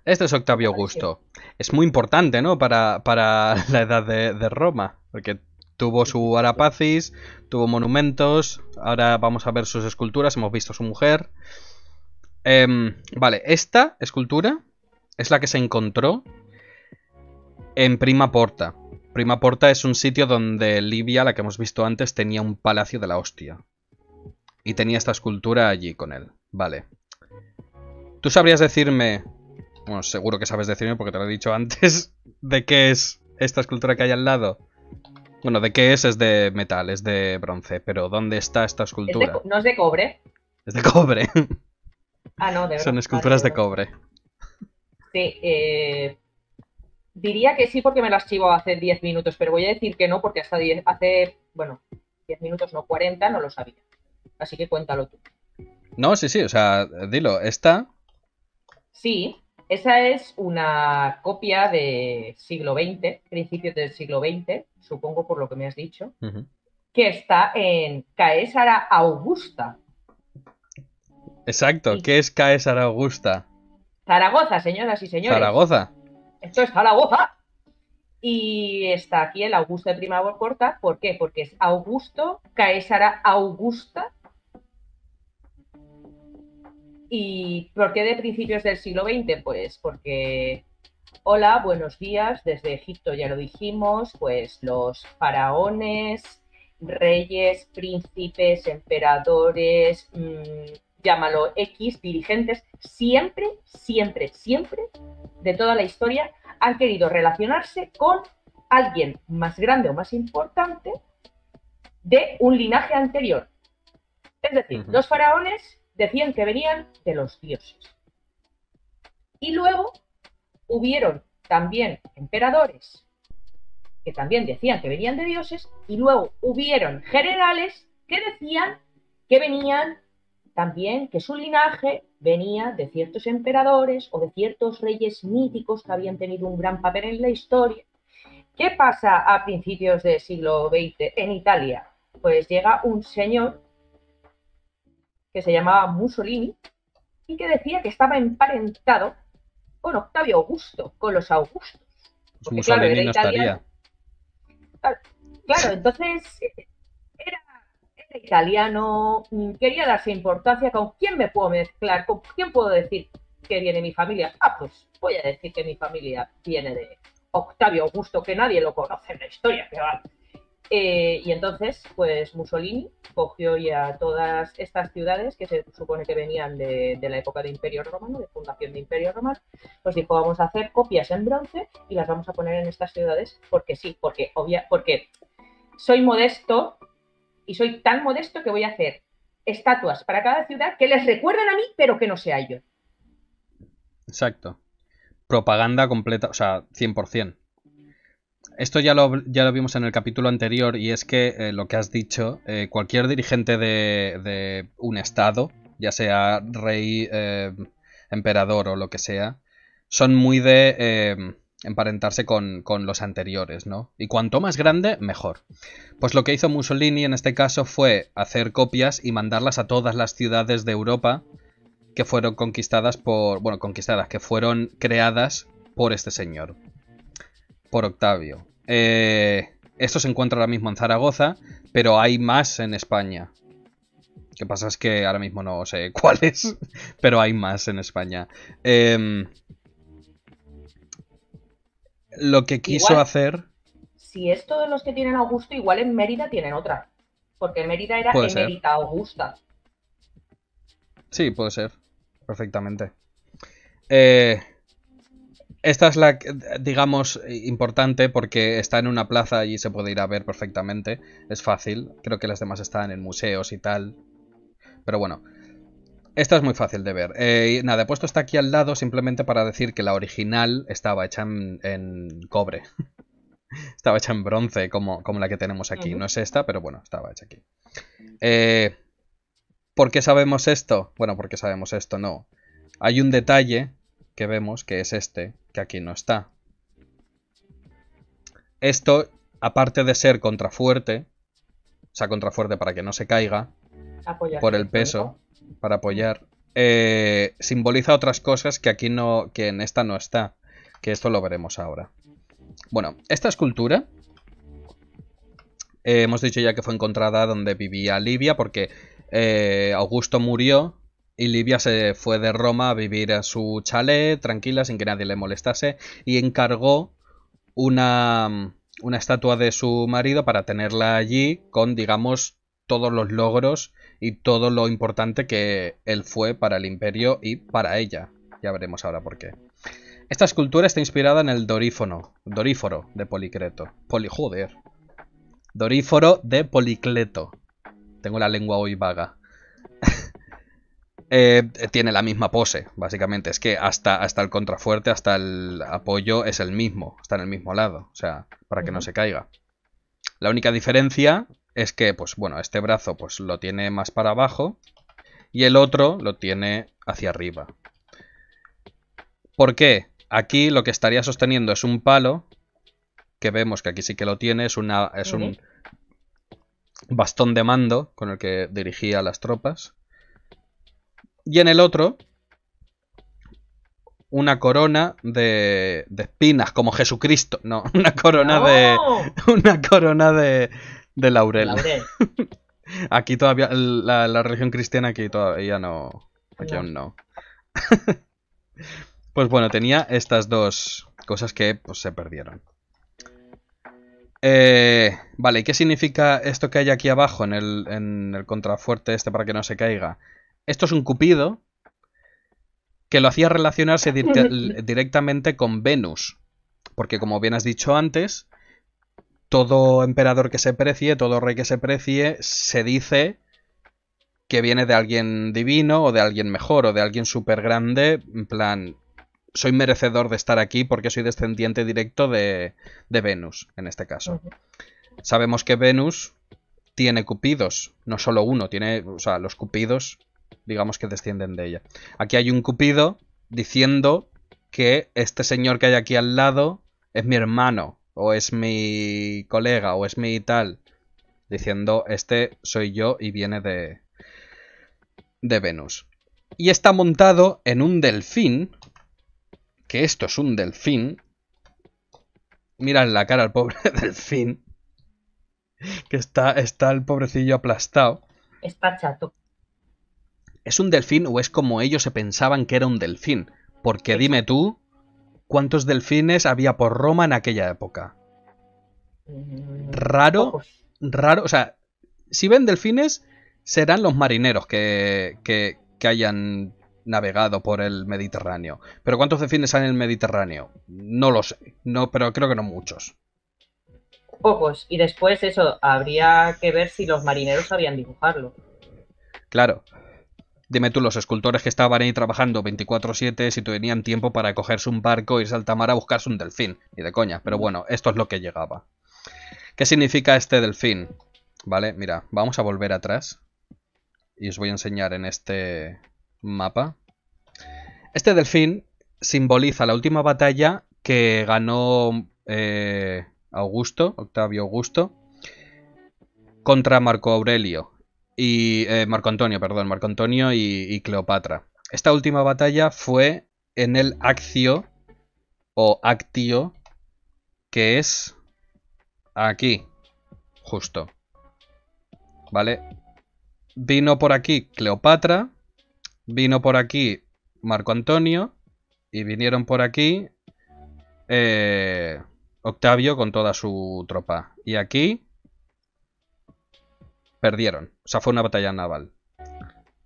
S1: Este es Octavio Augusto. Es muy importante, ¿no? Para, para <laughs> la edad de, de, Roma. Porque Tuvo su Arapacis, tuvo monumentos, ahora vamos a ver sus esculturas, hemos visto a su mujer. Em, vale, esta escultura es la que se encontró en Prima Porta. Prima Porta es un sitio donde Libia, la que hemos visto antes, tenía un palacio de la hostia. Y tenía esta escultura allí con él. Vale. Tú sabrías decirme, bueno, seguro que sabes decirme porque te lo he dicho antes, <laughs> de qué es esta escultura que hay al lado. Bueno, ¿de qué es? Es de metal, es de bronce, pero ¿dónde está esta escultura? no es de cobre. Es de cobre. <laughs>
S2: Ah, no, de verdad. Son esculturas de, cobre. Sí, eh, diría que sí porque me las chivo hace 10 minutos, pero voy a decir que no porque hasta hace, bueno, 10 minutos, no 40, no lo sabía. Así que cuéntalo tú.
S1: No, sí, sí, o sea, dilo, ¿está?
S2: Sí, esa es una copia de siglo XX, principios del siglo XX, supongo por lo que me has dicho, que está en Caesara Augusta.
S1: Exacto, ¿qué es Caesara Augusta?
S2: Zaragoza, señoras y señores. Zaragoza. Esto es Zaragoza. Y está aquí el Augusto de Primavera Corta. ¿Por qué? Porque es Augusto, Caesara Augusta, ¿Y por qué de principios del siglo XX? Pues porque, hola, buenos días, desde Egipto ya lo dijimos, pues los faraones, reyes, príncipes, emperadores, mm, llámalo X, dirigentes, siempre, siempre, siempre de toda la historia han querido relacionarse con alguien más grande o más importante de un linaje anterior. Es decir, los faraones decían que venían de los dioses. Y luego hubieron también emperadores que también decían que venían de dioses, y luego hubieron generales que decían que venían también, que su linaje venía de ciertos emperadores o de ciertos reyes míticos que habían tenido un gran papel en la historia. ¿Qué pasa a principios del siglo XX en Italia? Pues llega un señor que se llamaba Mussolini, y que decía que estaba emparentado con Octavio Augusto, con los Augustos. Pues claro, entonces era, italiano, mm, quería darse importancia con quién me puedo mezclar, con quién puedo decir que viene mi familia. Ah, pues voy a decir que mi familia viene de Octavio Augusto, que nadie lo conoce en la historia, que va. Eh, y entonces, pues Mussolini cogió ya todas estas ciudades que se supone que venían de, la época de Imperio Romano, de fundación de Imperio Romano, pues dijo, vamos a hacer copias en bronce y las vamos a poner en estas ciudades porque sí, porque obvia, porque soy modesto y soy tan modesto que voy a hacer estatuas para cada ciudad que les recuerden a mí, pero que no sea yo.
S1: Exacto. Propaganda completa, o sea, 100% esto ya lo, ya lo vimos en el capítulo anterior y es que eh, lo que has dicho, eh, cualquier dirigente de, un estado, ya sea rey, eh, emperador o lo que sea, son muy de emparentarse con, con, los anteriores, ¿no? Y cuanto más grande, mejor. Pues lo que hizo Mussolini en este caso fue hacer copias y mandarlas a todas las ciudades de Europa que fueron conquistadas por. Bueno, conquistadas, que fueron creadas por este señor. Por Octavio. Eh, esto se encuentra ahora mismo en Zaragoza, pero hay más en España. Lo que pasa es que ahora mismo no sé <laughs> cuáles, pero hay más en España. Em, lo que quiso hacer...
S2: Si es todos los que tienen Augusto, igual en Mérida tienen otra. Porque Mérida era Emérita Augusta.
S1: Sí, puede ser. Perfectamente. Eh, esta es la, digamos, importante porque está en una plaza y se puede ir a ver perfectamente. Es fácil. Creo que las demás están en museos y tal. Pero bueno. Esta es muy fácil de ver. Eh, nada, he puesto esta aquí al lado simplemente para decir que la original estaba hecha en, cobre. <laughs> estaba hecha en bronce, como, como, la que tenemos aquí. No es esta, pero bueno, estaba hecha aquí. Eh, ¿Por qué sabemos esto? Bueno, porque sabemos esto? No. Hay un detalle que vemos, que es este, aquí no está. Esto, aparte de ser contrafuerte, o sea, contrafuerte para que no se caiga por el peso, para apoyar, eh, simboliza otras cosas que aquí no, que en esta no está, que esto lo veremos ahora. Bueno, esta escultura eh, hemos dicho ya que fue encontrada donde vivía Livia, porque eh, Augusto murió y Livia se fue de Roma a vivir a su chalet, tranquila, sin que nadie le molestase, y encargó una, una estatua de su marido para tenerla allí con, digamos, todos los logros y todo lo importante que él fue para el imperio y para ella. Ya veremos ahora por qué. Esta escultura está inspirada en el Dorífono, Doríforo de Policleto. Poli, Doríforo de Policleto. Tengo la lengua hoy vaga. Eh, tiene la misma pose, básicamente. Es que hasta, hasta el contrafuerte, hasta el apoyo es el mismo, está en el mismo lado, o sea, para que no se caiga. La única diferencia es que, pues bueno, este brazo pues lo tiene más para abajo y el otro lo tiene hacia arriba. ¿Por qué? Aquí lo que estaría sosteniendo es un palo, que vemos que aquí sí que lo tiene, es un bastón de mando con el que dirigía las tropas. Y en el otro, una corona de, espinas, como Jesucristo. No, <laughs> una corona de. Una corona de, de laurel. <laughs> aquí todavía. La, religión cristiana aquí todavía no. Aquí aún no. <laughs> pues bueno, tenía estas dos cosas que pues, se perdieron. Eh, vale, ¿y qué significa esto que hay aquí abajo en el, en el contrafuerte este para que no se caiga? Esto es un cupido que lo hacía relacionarse <laughs> directamente con Venus. Porque como bien has dicho antes, todo emperador que se precie, todo rey que se precie, se dice que viene de alguien divino o de alguien mejor o de alguien súper grande, en plan, soy merecedor de estar aquí porque soy descendiente directo de, Venus, en este caso. Sabemos que Venus tiene cupidos, no solo uno, tiene, o sea, los cupidos digamos que descienden de ella. Aquí hay un Cupido diciendo que este señor que hay aquí al lado es mi hermano, o es mi colega, o es mi tal. Diciendo, este soy yo y viene de, de Venus. Y está montado en un delfín, que esto es un delfín. Mirad la cara al pobre <laughs> delfín. Que está, está el pobrecillo aplastado.
S2: Está chato.
S1: ¿Es un delfín o es como ellos se pensaban que era un delfín? Porque dime tú, ¿cuántos delfines había por Roma en aquella época? Mm, raro, raro, o sea, si ven delfines, serán los marineros que, que, hayan navegado por el Mediterráneo. Pero ¿cuántos delfines hay en el Mediterráneo? No lo sé, no, pero creo que no muchos
S2: pocos. Y después eso, habría que ver si los marineros sabían dibujarlo.
S1: Claro, Dime tú, los escultores que estaban ahí trabajando 24-7, si tenían tiempo para cogerse un barco, irse al Tamar a buscarse un delfín. y de coña, pero mm. bueno, esto es lo que llegaba. ¿Qué significa este delfín? Vale, mira, vamos a volver atrás. Y os voy a enseñar en este mapa. Este delfín simboliza la última batalla que ganó eh, Augusto, Octavio Augusto, contra Marco Aurelio y eh, Marco Antonio, perdón, Marco Antonio y, Cleopatra. Esta última batalla fue en el Accio o Actio, que es aquí, justo. ¿Vale? Vino por aquí Cleopatra, vino por aquí Marco Antonio y vinieron por aquí eh, Octavio con toda su tropa. Y aquí Perdieron. O sea, fue una batalla naval.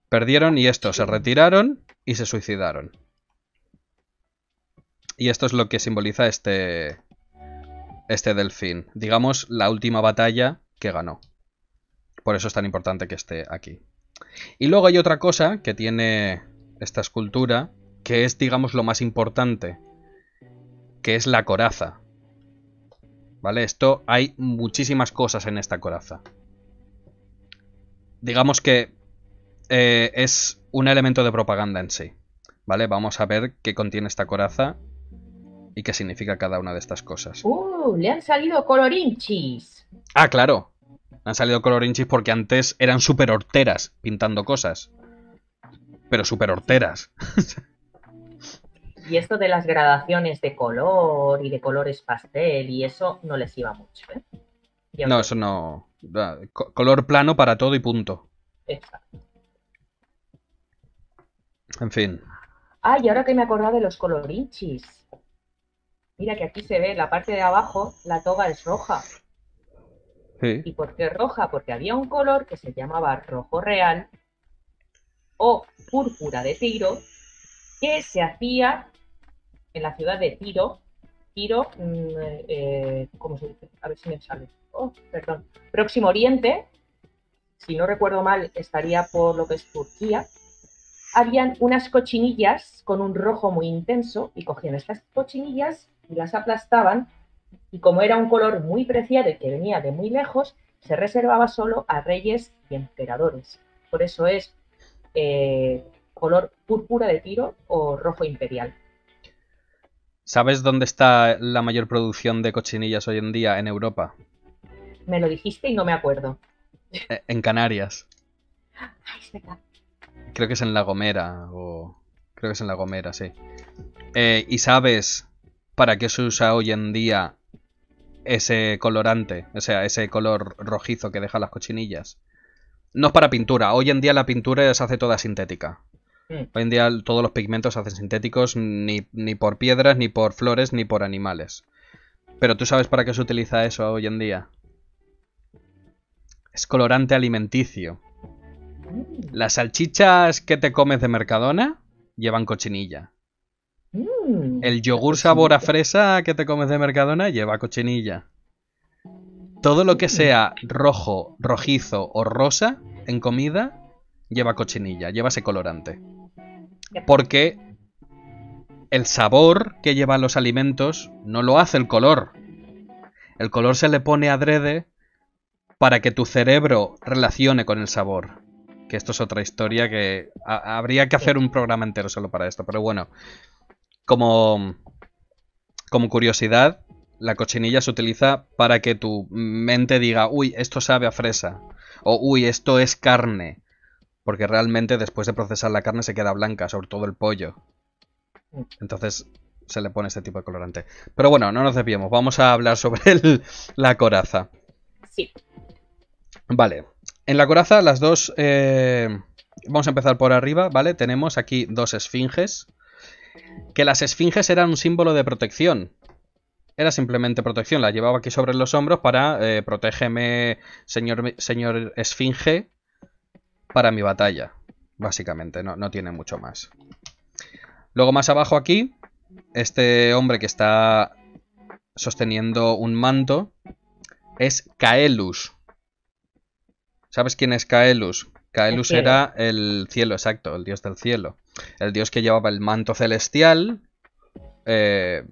S1: Perdieron y estos se retiraron y se suicidaron. Y esto es lo que simboliza este, este delfín. Digamos, la última batalla que ganó. Por eso es tan importante que esté aquí. Y luego hay otra cosa que tiene esta escultura, que es, digamos, lo más importante, que es la coraza. ¿Vale? Esto hay muchísimas cosas en esta coraza digamos que eh, es un elemento de propaganda en sí. ¿Vale? Vamos a ver qué contiene esta coraza y qué significa cada una de estas cosas.
S2: ¡Uh! Le han salido colorinchis.
S1: Ah, claro. Han salido colorinchis porque antes eran súper horteras pintando cosas. Pero súper horteras.
S2: <laughs> y esto de las gradaciones de color y de colores pastel y eso no les iba mucho. ¿eh? No,
S1: eso no. Color plano para todo y punto. Exacto. En fin.
S2: Ah, y ahora que me he acordado de los colorichis. Mira que aquí se ve la parte de abajo, la toga es roja. Sí. ¿Y por qué roja? Porque había un color que se llamaba rojo real o púrpura de tiro que se hacía en la ciudad de Tiro. Tiro, mm, eh, eh, ¿cómo se dice? A ver si me sale oh, perdón, Próximo Oriente, si no recuerdo mal, estaría por lo que es Turquía, habían unas cochinillas con un rojo muy intenso y cogían estas cochinillas y las aplastaban y como era un color muy preciado y que venía de muy lejos, se reservaba solo a reyes y emperadores. Por eso es eh, color púrpura de tiro o rojo imperial.
S1: ¿Sabes dónde está la mayor producción de cochinillas hoy en día en Europa?
S2: Me lo dijiste y no me acuerdo. Eh,
S1: en Canarias. Creo que es en La Gomera o... Creo que es en La Gomera, sí. Eh, ¿Y sabes para qué se usa hoy en día ese colorante? O sea, ese color rojizo que deja las cochinillas. No es para pintura. Hoy en día la pintura se hace toda sintética. Mm. Hoy en día todos los pigmentos se hacen sintéticos ni, ni por piedras, ni por flores, ni por animales. Pero tú sabes para qué se utiliza eso hoy en día. Es colorante alimenticio. Mm. Las salchichas que te comes de Mercadona llevan cochinilla.
S2: Mm.
S1: El yogur sabor a fresa que te comes de Mercadona lleva cochinilla. Todo lo que mm. sea rojo, rojizo o rosa en comida lleva cochinilla, lleva ese colorante. Porque el sabor que llevan los alimentos no lo hace el color. El color se le pone adrede para que tu cerebro relacione con el sabor. Que esto es otra historia que habría que hacer un programa entero solo para esto. Pero bueno, como, como curiosidad, la cochinilla se utiliza para que tu mente diga, uy, esto sabe a fresa. O uy, esto es carne. Porque realmente después de procesar la carne se queda blanca, sobre todo el pollo. Entonces se le pone este tipo de colorante. Pero bueno, no nos desviemos, vamos a hablar sobre la coraza. Sí. Vale. En la coraza, las dos. Eh, vamos a empezar por arriba, ¿vale? Tenemos aquí dos esfinges. Que las esfinges eran un símbolo de protección. Era simplemente protección. La llevaba aquí sobre los hombros para eh, protégeme, señor, señor esfinge, para mi batalla. Básicamente, no, no tiene mucho más. Luego más abajo aquí, este hombre que está sosteniendo un manto es Caelus. ¿Sabes quién es Caelus? Caelus era el cielo, exacto, el dios del cielo. El dios que llevaba el manto celestial. Eh,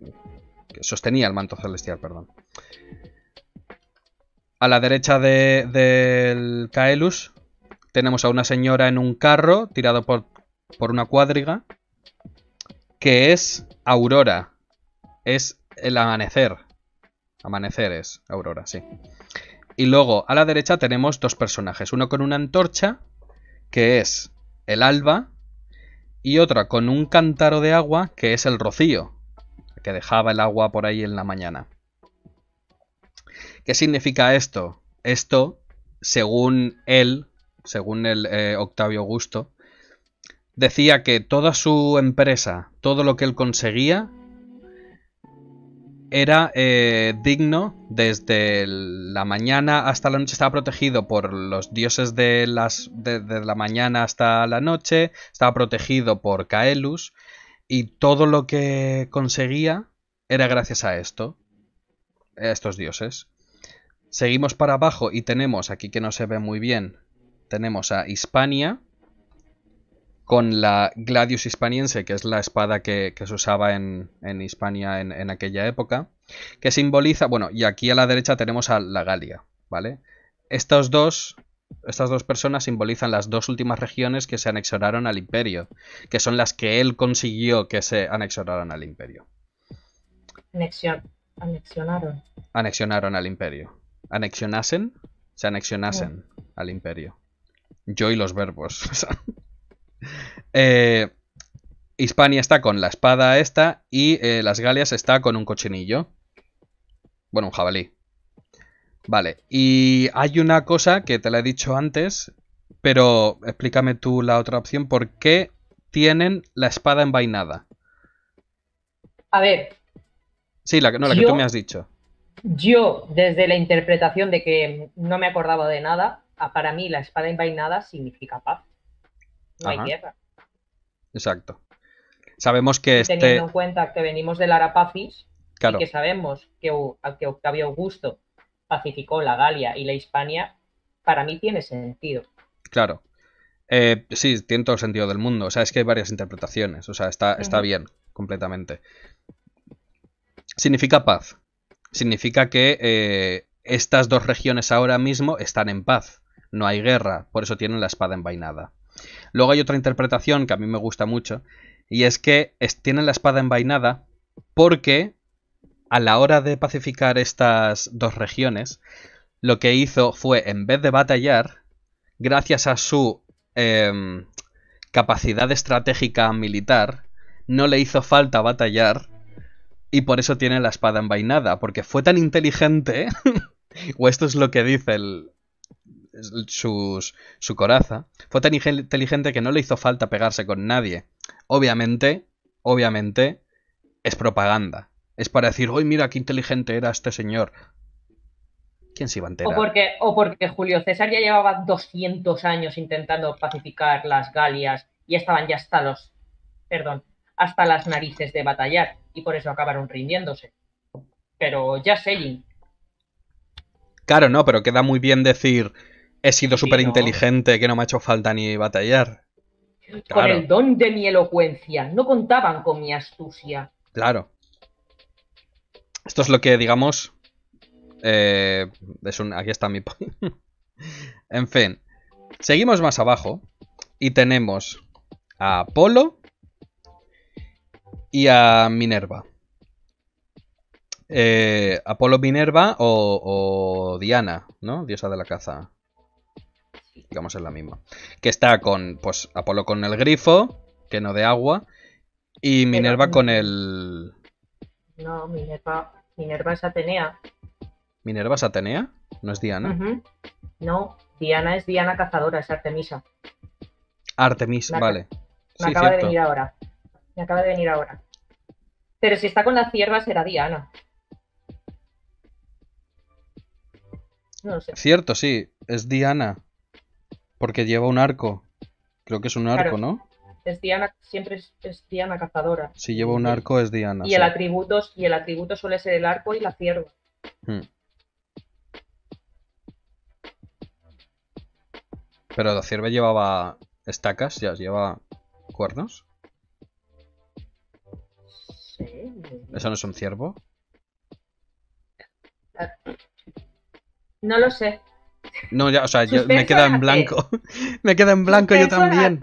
S1: que sostenía el manto celestial, perdón. A la derecha del de, Caelus tenemos a una señora en un carro tirado por, por una cuadriga. Que es Aurora. Es el amanecer. Amanecer es Aurora, sí. Y luego a la derecha tenemos dos personajes, uno con una antorcha, que es el alba, y otra con un cántaro de agua, que es el rocío, que dejaba el agua por ahí en la mañana. ¿Qué significa esto? Esto, según él, según el eh, Octavio Augusto, decía que toda su empresa, todo lo que él conseguía, era eh, digno desde la mañana hasta la noche estaba protegido por los dioses de las de, de la mañana hasta la noche estaba protegido por Caelus y todo lo que conseguía era gracias a esto a estos dioses seguimos para abajo y tenemos aquí que no se ve muy bien tenemos a Hispania con la Gladius hispaniense, que es la espada que, se usaba en, Hispania en, aquella época, que simboliza, bueno, y aquí a la derecha tenemos a la Galia, ¿vale? Estos dos, estas dos personas simbolizan las dos últimas regiones que se anexoraron al imperio, que son las que él consiguió que se anexoraran al imperio.
S2: anexionaron.
S1: Anexionaron al imperio. Anexionasen, se anexionasen al imperio. Yo y los verbos. <laughs> Eh, Hispania está con la espada esta y eh, las Galias está con un cochinillo. Bueno, un jabalí. Vale, y hay una cosa que te la he dicho antes, pero explícame tú la otra opción. ¿Por qué tienen la espada envainada? A ver. Sí, la, no, la que tú me has dicho.
S2: Yo, desde la interpretación de que no me acordaba de nada, para mí la espada envainada significa paz
S1: no hay guerra. Exacto. Sabemos que Teniendo este en
S2: cuenta que venimos del Arapacis que sabemos que, que Octavio Augusto pacificó la Galia y la Hispania, para mí tiene sentido.
S1: Claro. Eh, sí, tiene todo el sentido del mundo. O sea, es que hay varias interpretaciones. O sea, está, está bien, completamente. Significa paz. Significa que eh, estas dos regiones ahora mismo están en paz. No hay guerra, por eso tienen la espada envainada. Luego hay otra interpretación que a mí me gusta mucho, y es que tiene la espada envainada porque a la hora de pacificar estas dos regiones, lo que hizo fue, en vez de batallar, gracias a su em, capacidad estratégica militar, no le hizo falta batallar y por eso tiene la espada envainada, porque fue tan inteligente, <laughs> o esto es lo que dice el, sus, su coraza, fue tan inteligente que no le hizo falta pegarse con nadie. Obviamente, obviamente, es propaganda. Es para decir, hoy mira qué inteligente era este señor. ¿Quién se iba a enterar? O porque,
S2: o porque Julio César ya llevaba 200 años intentando pacificar las Galias y estaban ya hasta los... Perdón, hasta las narices de batallar y por eso acabaron rindiéndose. Pero ya sé,
S1: Claro, no, pero queda muy bien decir, He sido súper inteligente, que no me ha hecho falta ni batallar.
S2: Con el don de mi elocuencia, no contaban con mi astucia.
S1: Claro. Esto es lo que, digamos... Eh, aquí está mi... <laughs> en fin. Seguimos más abajo y tenemos a Apolo y a Minerva. Eh, Apolo Minerva o, Diana, ¿no? Diosa de la caza digamos es la misma. Que está con, pues, Apolo con el grifo, que no de agua, y Minerva con el...
S2: No, Minerva, Minerva es Atenea.
S1: ¿Minerva es Atenea? ¿No es Diana?
S2: No, Diana es Diana cazadora, es Artemisa.
S1: Artemisa, vale. Me acaba de venir
S2: ahora. Me acaba de venir ahora. Pero si está con la cierva será Diana. No lo sé.
S1: Cierto, sí, es Diana. Porque lleva un arco. Creo que es un arco, ¿no?
S2: Es Diana, siempre es, Diana cazadora. Si lleva un arco es Diana. Y, el atributo, y el atributo suele ser el arco y la cierva. Hmm.
S1: Pero la cierva llevaba estacas, ya lleva cuernos. ¿Eso no es un ciervo?
S2: No lo sé.
S1: No, ya, o sea, yo, me queda en blanco.
S2: <laughs> me
S1: queda en blanco yo también.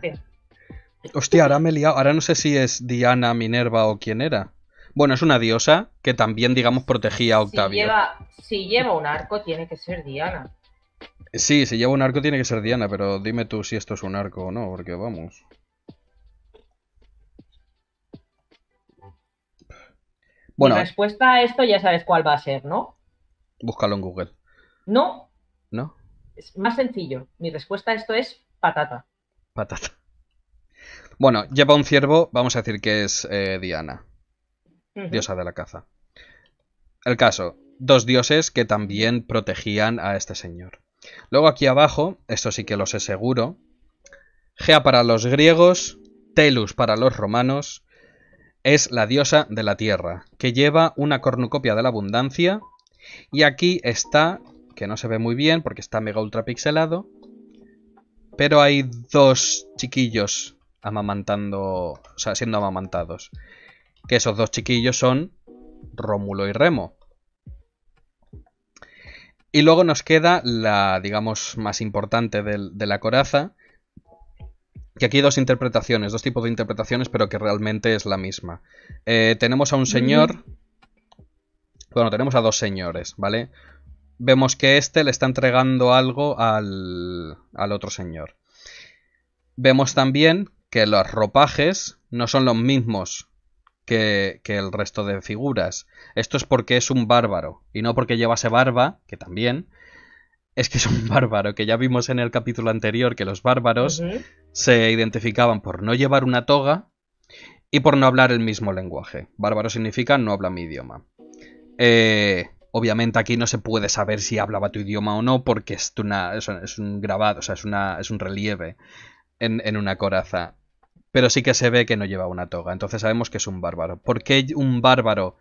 S1: Hostia, ahora me he liado. Ahora no sé si es Diana, Minerva o quién era. Bueno, es una diosa que también, digamos, protegía a Octavio.
S2: Si lleva, un arco, tiene que ser Diana.
S1: Sí, si lleva un arco, tiene que ser Diana, pero dime tú si esto es un arco o no, porque vamos. Bueno. La
S2: respuesta a esto ya sabes cuál va a ser, ¿no?
S1: Búscalo en Google. No. ¿No?
S2: es más sencillo. Mi respuesta a esto es patata.
S1: Patata. Bueno, lleva un ciervo, vamos a decir que es eh, Diana, diosa de la caza. El caso, dos dioses que también protegían a este señor. Luego aquí abajo, esto sí que lo sé seguro, Gea para los griegos, Telus para los romanos, es la diosa de la tierra, que lleva una cornucopia de la abundancia, y aquí está que no se ve muy bien porque está mega ultra pixelado. Pero hay dos chiquillos amamantando, o sea, siendo amamantados. Que esos dos chiquillos son Rómulo y Remo. Y luego nos queda la, digamos, más importante de, la coraza. Que aquí hay dos interpretaciones, dos tipos de interpretaciones, pero que realmente es la misma. Eh, tenemos a un señor. Bueno, tenemos a dos señores, ¿vale? vemos que este le está entregando algo al, al otro señor. Vemos también que los ropajes no son los mismos que, que, el resto de figuras. Esto es porque es un bárbaro, y no porque llevase barba, que también. Es que es un <laughs> bárbaro, que ya vimos en el capítulo anterior que los bárbaros se identificaban por no llevar una toga y por no hablar el mismo lenguaje. Bárbaro significa no habla mi idioma. Eh, Obviamente aquí no se puede saber si hablaba tu idioma o no, porque es, una, es un grabado, o sea, es, una, es un relieve en, una coraza. Pero sí que se ve que no lleva una toga, entonces sabemos que es un bárbaro. ¿Por qué un bárbaro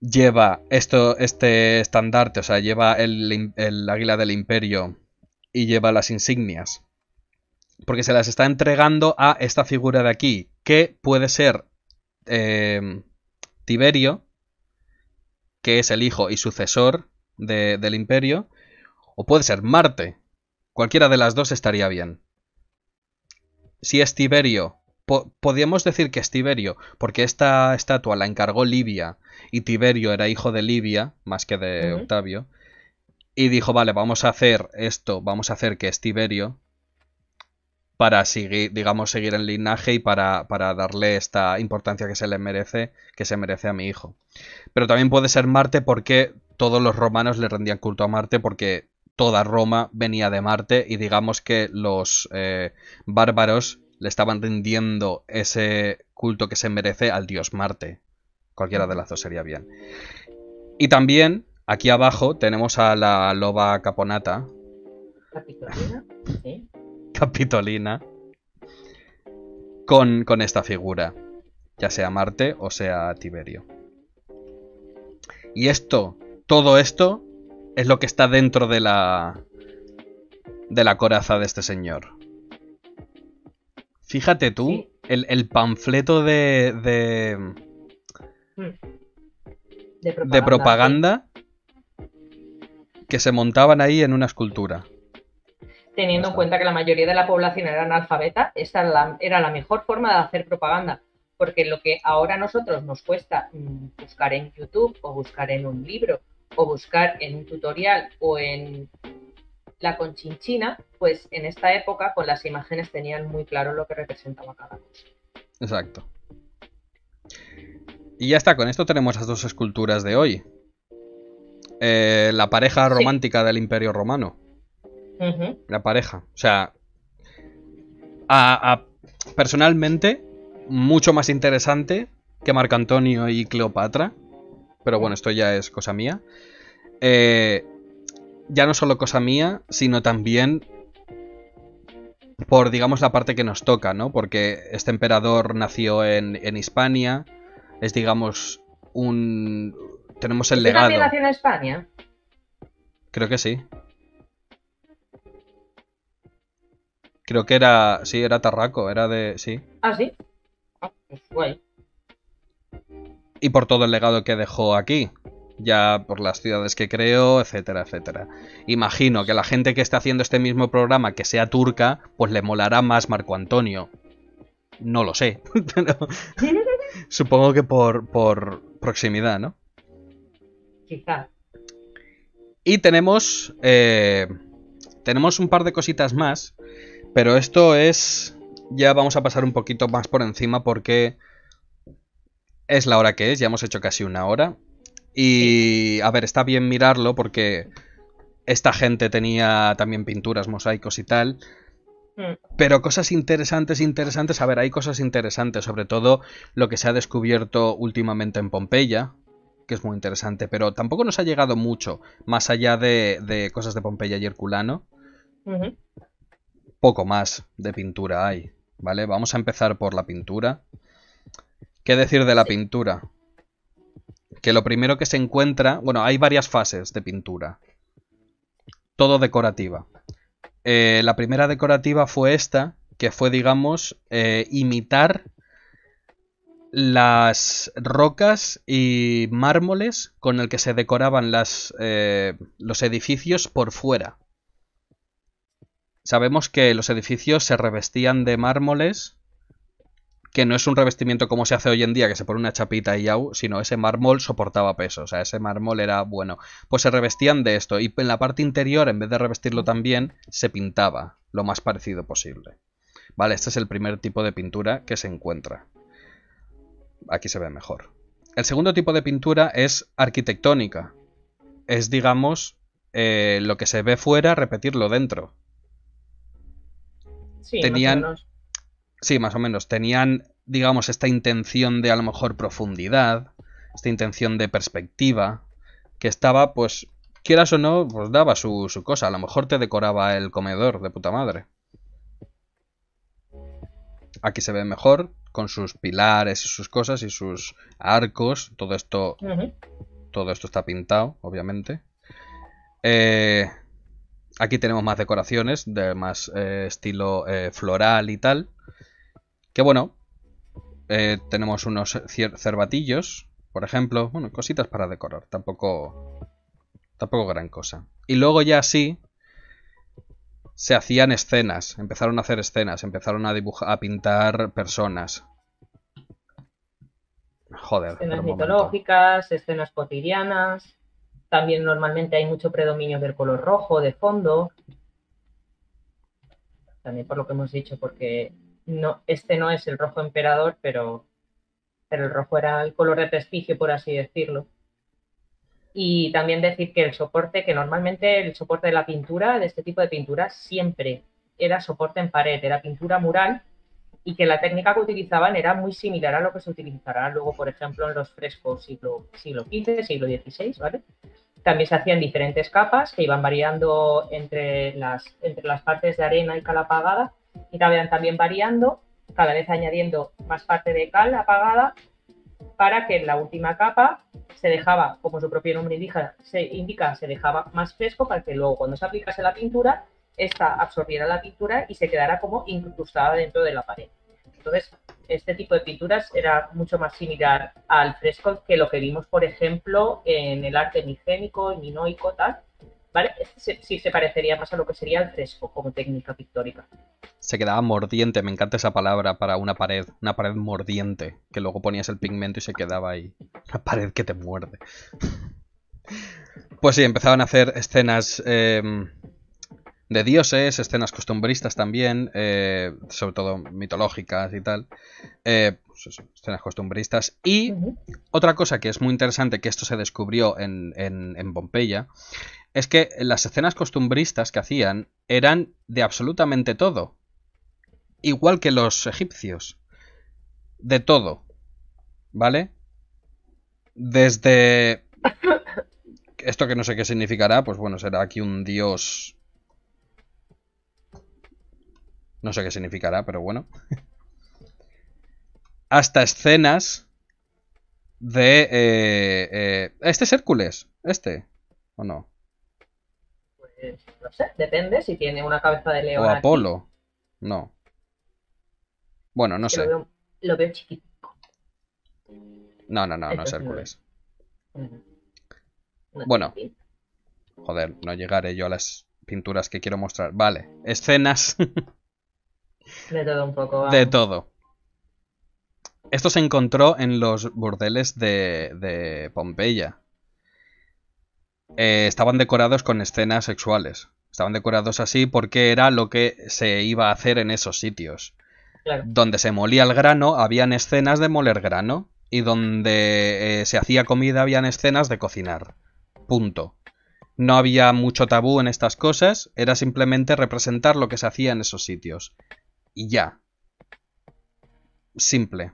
S1: lleva esto, este estandarte, o sea, lleva el, el águila del imperio y lleva las insignias? Porque se las está entregando a esta figura de aquí, que puede ser eh, Tiberio, que es el hijo y sucesor del imperio, o puede ser Marte. Cualquiera de las dos estaría bien. Si es Tiberio, podríamos decir que es Tiberio, porque esta estatua la encargó Libia y Tiberio era hijo de Libia, más que de Octavio, y dijo, vale, vamos a hacer esto, vamos a hacer que es Tiberio, para seguir, digamos, seguir en linaje y para, darle esta importancia que se le merece, que se merece a mi hijo. Pero también puede ser Marte porque todos los romanos le rendían culto a Marte porque toda Roma venía de Marte y digamos que los eh, bárbaros le estaban rindiendo ese culto que se merece al dios Marte. Cualquiera de las dos sería bien. Y también aquí abajo tenemos a la loba caponata capitolina con, esta figura, ya sea Marte o sea Tiberio. Y esto, todo esto, es lo que está dentro de la, de la coraza de este señor. Fíjate tú, el, panfleto de. de.
S2: Mm. propaganda,
S1: que se montaban ahí en una escultura
S2: teniendo en cuenta que la mayoría de la población era analfabeta, esta era la, mejor forma de hacer propaganda. Porque lo que ahora a nosotros nos cuesta mm, buscar en YouTube o buscar en un libro o buscar en un tutorial o en la conchinchina, pues en esta época con pues las imágenes tenían muy claro lo que representaba cada cosa.
S1: Exacto. Y ya está, con esto tenemos las dos esculturas de hoy. Eh, la pareja romántica del Imperio Romano. La pareja. O sea, personalmente, mucho más interesante que Marco Antonio y Cleopatra. Pero bueno, esto ya es cosa mía. Eh, ya no solo cosa mía, sino también por, digamos, la parte que nos toca, ¿no? Porque este emperador nació en, en Hispania, es, digamos, un... Tenemos el legado. ¿También nació en
S2: España?
S1: Creo que sí. Creo que era. Sí, era Tarraco, era de. Sí.
S2: Ah, sí. Ah, pues guay.
S1: Y por todo el legado que dejó aquí. Ya por las ciudades que creo, etcétera, etcétera. Imagino que la gente que está haciendo este mismo programa, que sea turca, pues le molará más Marco Antonio. No lo sé. <laughs> <laughs> Supongo que por, por proximidad, ¿no? Quizás. Y tenemos. Eh, tenemos un par de cositas más pero esto es... Ya vamos a pasar un poquito más por encima porque es la hora que es, ya hemos hecho casi una hora. Y a ver, está bien mirarlo porque esta gente tenía también pinturas, mosaicos y tal. Mm. Pero cosas interesantes, interesantes. A ver, hay cosas interesantes, sobre todo lo que se ha descubierto últimamente en Pompeya, que es muy interesante, pero tampoco nos ha llegado mucho más allá de, de cosas de Pompeya y Herculano poco más de pintura hay, ¿vale? Vamos a empezar por la pintura. ¿Qué decir de la pintura? Que lo primero que se encuentra, bueno, hay varias fases de pintura. Todo decorativa. Eh, la primera decorativa fue esta, que fue, digamos, eh, imitar las rocas y mármoles con el que se decoraban las, eh, los edificios por fuera. Sabemos que los edificios se revestían de mármoles, que no es un revestimiento como se hace hoy en día, que se pone una chapita y ya, sino ese mármol soportaba peso, o sea, ese mármol era bueno. Pues se revestían de esto, y en la parte interior, en vez de revestirlo también, se pintaba lo más parecido posible. Vale, este es el primer tipo de pintura que se encuentra. Aquí se ve mejor. El segundo tipo de pintura es arquitectónica. Es, digamos, eh, lo que se ve fuera, repetirlo dentro. Sí, tenían, sí, más o menos, tenían, digamos, esta intención de a lo mejor profundidad, esta intención de perspectiva, que estaba, pues, quieras o no, pues daba su, cosa, a lo mejor te decoraba el comedor de puta madre. Aquí se ve mejor, con sus pilares y sus cosas y sus arcos, todo esto, todo esto está pintado, obviamente. Eh, Aquí tenemos más decoraciones, de más eh, estilo eh, floral y tal. Que bueno, eh, tenemos unos cervatillos, por ejemplo. Bueno, cositas para decorar, tampoco, tampoco gran cosa. Y luego ya sí, se hacían escenas, empezaron a hacer escenas, empezaron a, dibujar, a pintar personas. Joder. Escenas
S2: mitológicas, escenas cotidianas. También normalmente hay mucho predominio del color rojo de fondo. También por lo que hemos dicho, porque no, este no es el rojo emperador, pero, pero el rojo era el color de prestigio, por así decirlo. Y también decir que el soporte, que normalmente el soporte de la pintura, de este tipo de pintura, siempre era soporte en pared, era pintura mural y que la técnica que utilizaban era muy similar a lo que se utilizará luego, por ejemplo, en los frescos siglo, siglo XV, siglo XVI, ¿vale? También se hacían diferentes capas que iban variando entre las, entre las partes de arena y cal apagada y también, también variando, cada vez añadiendo más parte de cal apagada para que la última capa se dejaba, como su propio nombre indica, se, indica, se dejaba más fresco para que luego cuando se aplicase la pintura esta absorbiera la pintura y se quedara como incrustada dentro de la pared. Entonces, este tipo de pinturas era mucho más similar al fresco que lo que vimos, por ejemplo, en el arte micénico, minoico, tal. ¿Vale? Este se, sí se parecería más a lo que sería el fresco como técnica pictórica.
S1: Se quedaba mordiente, me encanta esa palabra para una pared, una pared mordiente, que luego ponías el pigmento y se quedaba ahí. Una pared que te muerde. <laughs> Pues sí, empezaban a hacer escenas em, de dioses, escenas costumbristas también, eh, sobre todo mitológicas y tal, eh, pues escenas costumbristas. Y otra cosa que es muy interesante, que esto se descubrió en, en Pompeya, es que las escenas costumbristas que hacían eran de absolutamente todo, igual que los egipcios, de todo, ¿vale? Desde... <laughs> Esto que no sé qué significará, pues bueno, será aquí un dios no sé qué significará, pero bueno. <laughs> Hasta escenas de... Eh, eh, ¿Este es Hércules? ¿Este? ¿O no?
S2: Pues no sé, depende si tiene una cabeza de león. O Apolo.
S1: No. Bueno, no sé. Lo veo, No, no, no, no es Hércules. Bueno. Joder, no llegaré yo a las pinturas que quiero mostrar. Vale, escenas <laughs>
S2: De todo un poco. De
S1: todo. Esto se encontró en los burdeles de, Pompeya. Eh, estaban decorados con escenas sexuales. Estaban decorados así porque era lo que se iba a hacer en esos sitios. Donde se molía el grano, habían escenas de moler grano. Y donde eh, se hacía comida, habían escenas de cocinar. Punto. No había mucho tabú en estas cosas, era simplemente representar lo que se hacía en esos sitios. Y ya. Simple.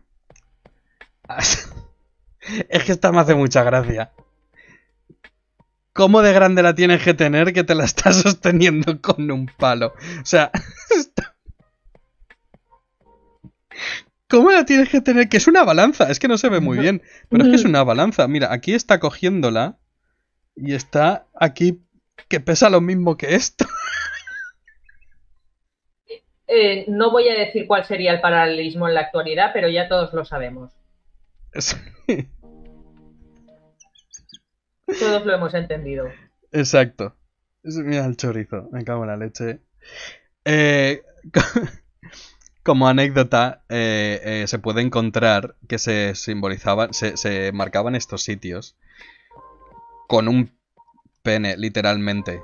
S1: <laughs> es que esta me hace mucha gracia. ¿Cómo de grande la tienes que tener que te la estás <laughs> sosteniendo con un palo? O sea, <laughs> ¿Cómo la tienes que tener? Que es una balanza, es que no se ve muy bien, pero es que es una balanza. Mira, aquí está cogiéndola y está aquí que pesa lo mismo que esto.
S2: Eh, no voy a decir cuál sería el paralelismo en la actualidad, pero ya todos lo sabemos.
S1: <laughs>
S2: Todos lo hemos entendido.
S1: Exacto. Mira el chorizo, me cago en la leche. Eh, <laughs> como anécdota, eh, se puede encontrar que se simbolizaban, se marcaban estos sitios con un pene, literalmente.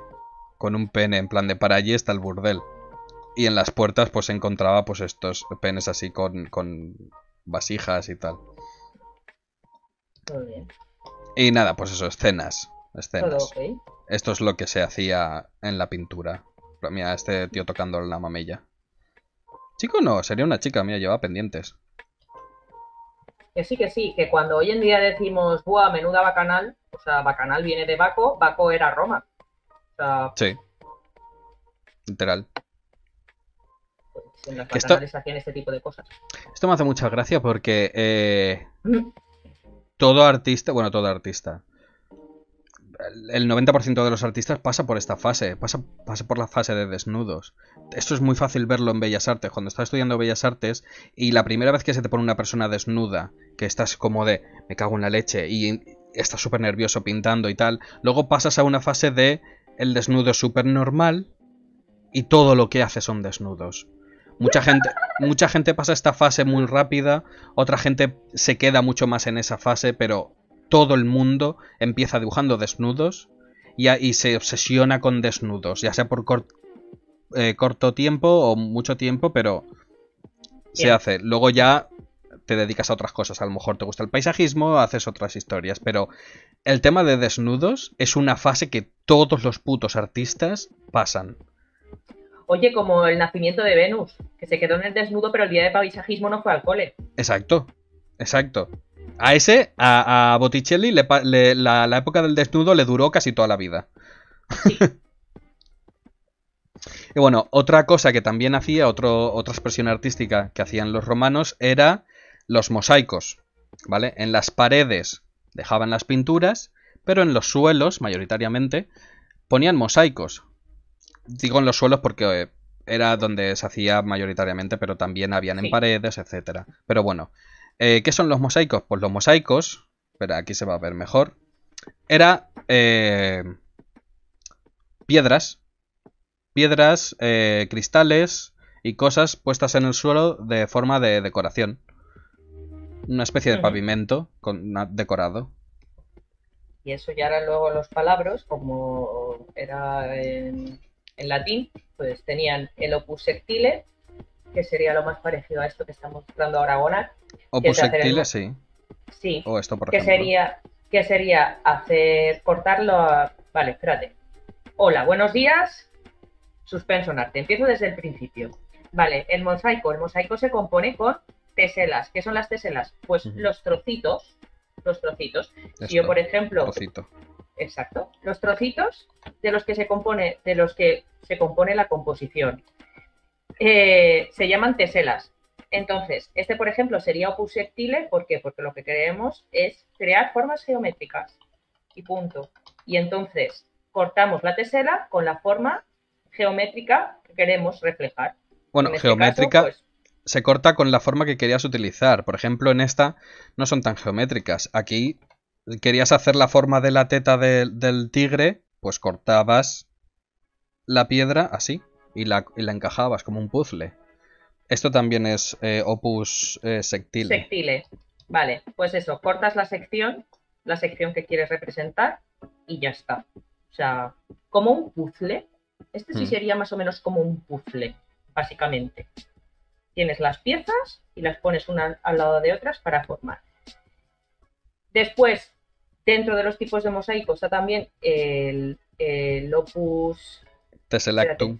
S1: Con un pene, en plan de para allí está el burdel. Y en las puertas pues se encontraba pues estos penes así con, con vasijas y tal. Y nada, pues eso, escenas. Escenas. Esto es lo que se hacía en la pintura. mira, este tío tocando la mamella. Chico no, sería una chica, mira, lleva pendientes.
S2: Que sí, que sí, que cuando hoy en día decimos, buah, menuda bacanal, o sea, bacanal viene de Baco, Baco era Roma.
S1: O sea... Sí. Literal
S2: en esto, hacían este tipo de cosas.
S1: Esto me hace mucha gracia porque eh, todo artista, bueno, todo artista, el 90% de los artistas pasa por esta fase, pasa, pasa, por la fase de desnudos. Esto es muy fácil verlo en Bellas Artes, cuando estás estudiando Bellas Artes y la primera vez que se te pone una persona desnuda, que estás como de, me cago en la leche y estás súper nervioso pintando y tal, luego pasas a una fase de, el desnudo es súper normal y todo lo que hace son desnudos. Mucha gente, mucha gente pasa esta fase muy rápida, otra gente se queda mucho más en esa fase, pero todo el mundo empieza dibujando desnudos y, se obsesiona con desnudos, ya sea por eh, corto tiempo o mucho tiempo, pero se hace. Luego ya te dedicas a otras cosas, a lo mejor te gusta el paisajismo, haces otras historias, pero el tema de desnudos es una fase que todos los putos artistas pasan.
S2: Oye, como el nacimiento de Venus, que se quedó en el desnudo, pero el día de paisajismo no fue al cole.
S1: Exacto, exacto. A ese, a, Botticelli, la, época del desnudo le duró casi toda la vida. <laughs> y bueno, otra cosa que también hacía, otra expresión artística que hacían los romanos era los mosaicos. ¿Vale? En las paredes dejaban las pinturas, pero en los suelos, mayoritariamente, ponían mosaicos Digo en los suelos porque eh, era donde se hacía mayoritariamente, pero también habían en paredes, etcétera. Pero bueno, eh, ¿qué son los mosaicos? Pues los mosaicos, pero aquí se va a ver mejor, era eh, piedras, piedras, cristales y cosas puestas en el suelo de forma de decoración. Una especie de pavimento con, decorado
S2: y eso ya eran luego los palabras, como era en en latín, pues tenían el opus sectile, que sería lo más parecido a esto que estamos mostrando ahora Gonal. Opus sectile, sí. Sí. O esto, por Sería, que sería hacer, cortarlo a... Vale, espérate. Hola, buenos días. Suspenso arte. Empiezo desde el principio. Vale, el mosaico. El mosaico se compone con teselas. ¿Qué son las teselas? Pues los trocitos. Los trocitos. yo, por ejemplo, trocito. Exacto. Los trocitos de los que se compone, de los que se compone la composición. Eh, se llaman teselas. Entonces, este, por ejemplo, sería opus ¿por qué? Porque lo que queremos es crear formas geométricas. Y punto. Y entonces, cortamos la tesela con la forma geométrica que queremos reflejar. Bueno, este geométrica pues
S1: se corta con la forma que querías utilizar. Por ejemplo, en esta no son tan geométricas. Aquí querías hacer la forma de la teta del tigre, pues cortabas la piedra así y la, encajabas como un puzzle. Esto también es eh, opus eh, sectile.
S2: Sectile. Vale, pues eso, cortas la sección, la sección que quieres representar y ya está. O sea, como un puzzle. Este sí hmm. sería más o menos como un puzzle, básicamente. Tienes las piezas y las pones una al lado de otras para formar. Después, dentro de los tipos de mosaicos está también el, opus...
S1: tessellatum,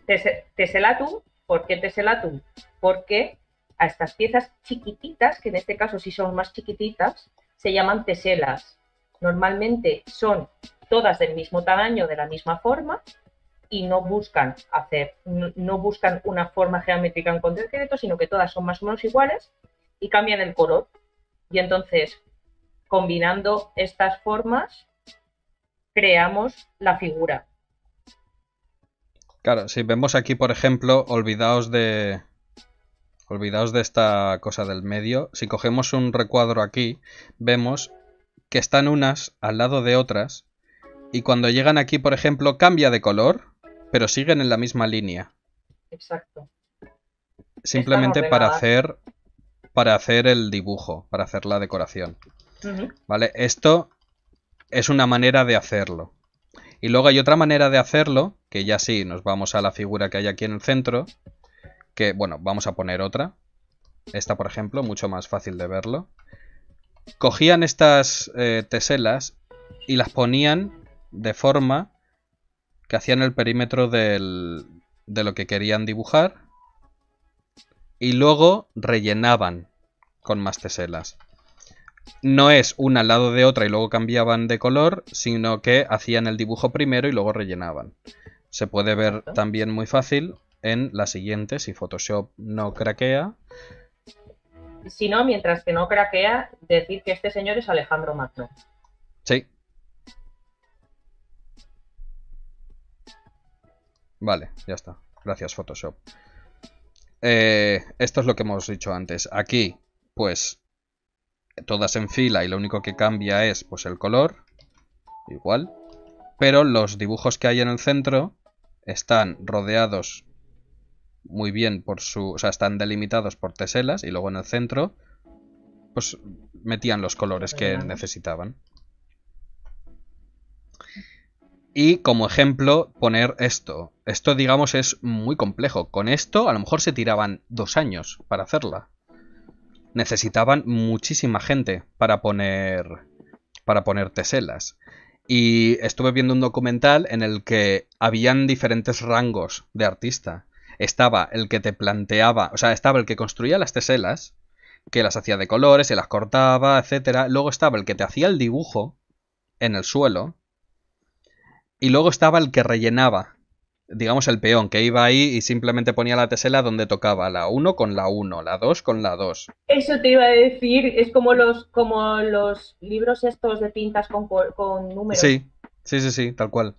S2: teselatum. ¿Por qué teselatum? Porque a estas piezas chiquititas, que en este caso sí son más chiquititas, se llaman teselas. Normalmente son todas del mismo tamaño, de la misma forma, y no buscan hacer, buscan una forma geométrica en concreto, sino que todas son más o menos iguales y cambian el color. Y entonces, Combinando estas formas, creamos la figura.
S1: Claro, si vemos aquí, por ejemplo, olvidaos de. Olvidaos de esta cosa del medio. Si cogemos un recuadro aquí, vemos que están unas al lado de otras. Y cuando llegan aquí, por ejemplo, cambia de color, pero siguen en la misma línea. Exacto. Simplemente para hacer. Para hacer el dibujo, para hacer la decoración. ¿Vale? Esto es una manera de hacerlo. Y luego hay otra manera de hacerlo, que ya sí, nos vamos a la figura que hay aquí en el centro, que, bueno, vamos a poner otra. Esta, por ejemplo, mucho más fácil de verlo. Cogían estas eh, teselas y las ponían de forma que hacían el perímetro del, de lo que querían dibujar y luego rellenaban con más teselas no es una al lado de otra y luego cambiaban de color, sino que hacían el dibujo primero y luego rellenaban. Se puede ver también muy fácil en la siguiente, si Photoshop no craquea.
S2: Si no, mientras que no craquea, decir que este señor es Alejandro Magno.
S1: Sí. Vale, ya está. Gracias Photoshop. Eh, esto es lo que hemos dicho antes. Aquí, pues todas en fila y lo único que cambia es pues el color, igual, pero los dibujos que hay en el centro están rodeados muy bien por su, o sea, están delimitados por teselas y luego en el centro pues metían los colores que necesitaban. Y como ejemplo, poner esto. Esto, digamos, es muy complejo. Con esto, a lo mejor se tiraban dos años para hacerla necesitaban muchísima gente para poner, para poner teselas. Y estuve viendo un documental en el que habían diferentes rangos de artista. Estaba el que te planteaba, o sea, estaba el que construía las teselas, que las hacía de colores, y las cortaba, etcétera. Luego estaba el que te hacía el dibujo en el suelo. Y luego estaba el que rellenaba digamos, el peón, que iba ahí y simplemente ponía la tesela donde tocaba, la 1 con la 1, la 2 con la 2.
S2: Eso te iba a decir, es como los, como los libros estos de pintas con, con números.
S1: Sí, sí, sí, sí, tal cual.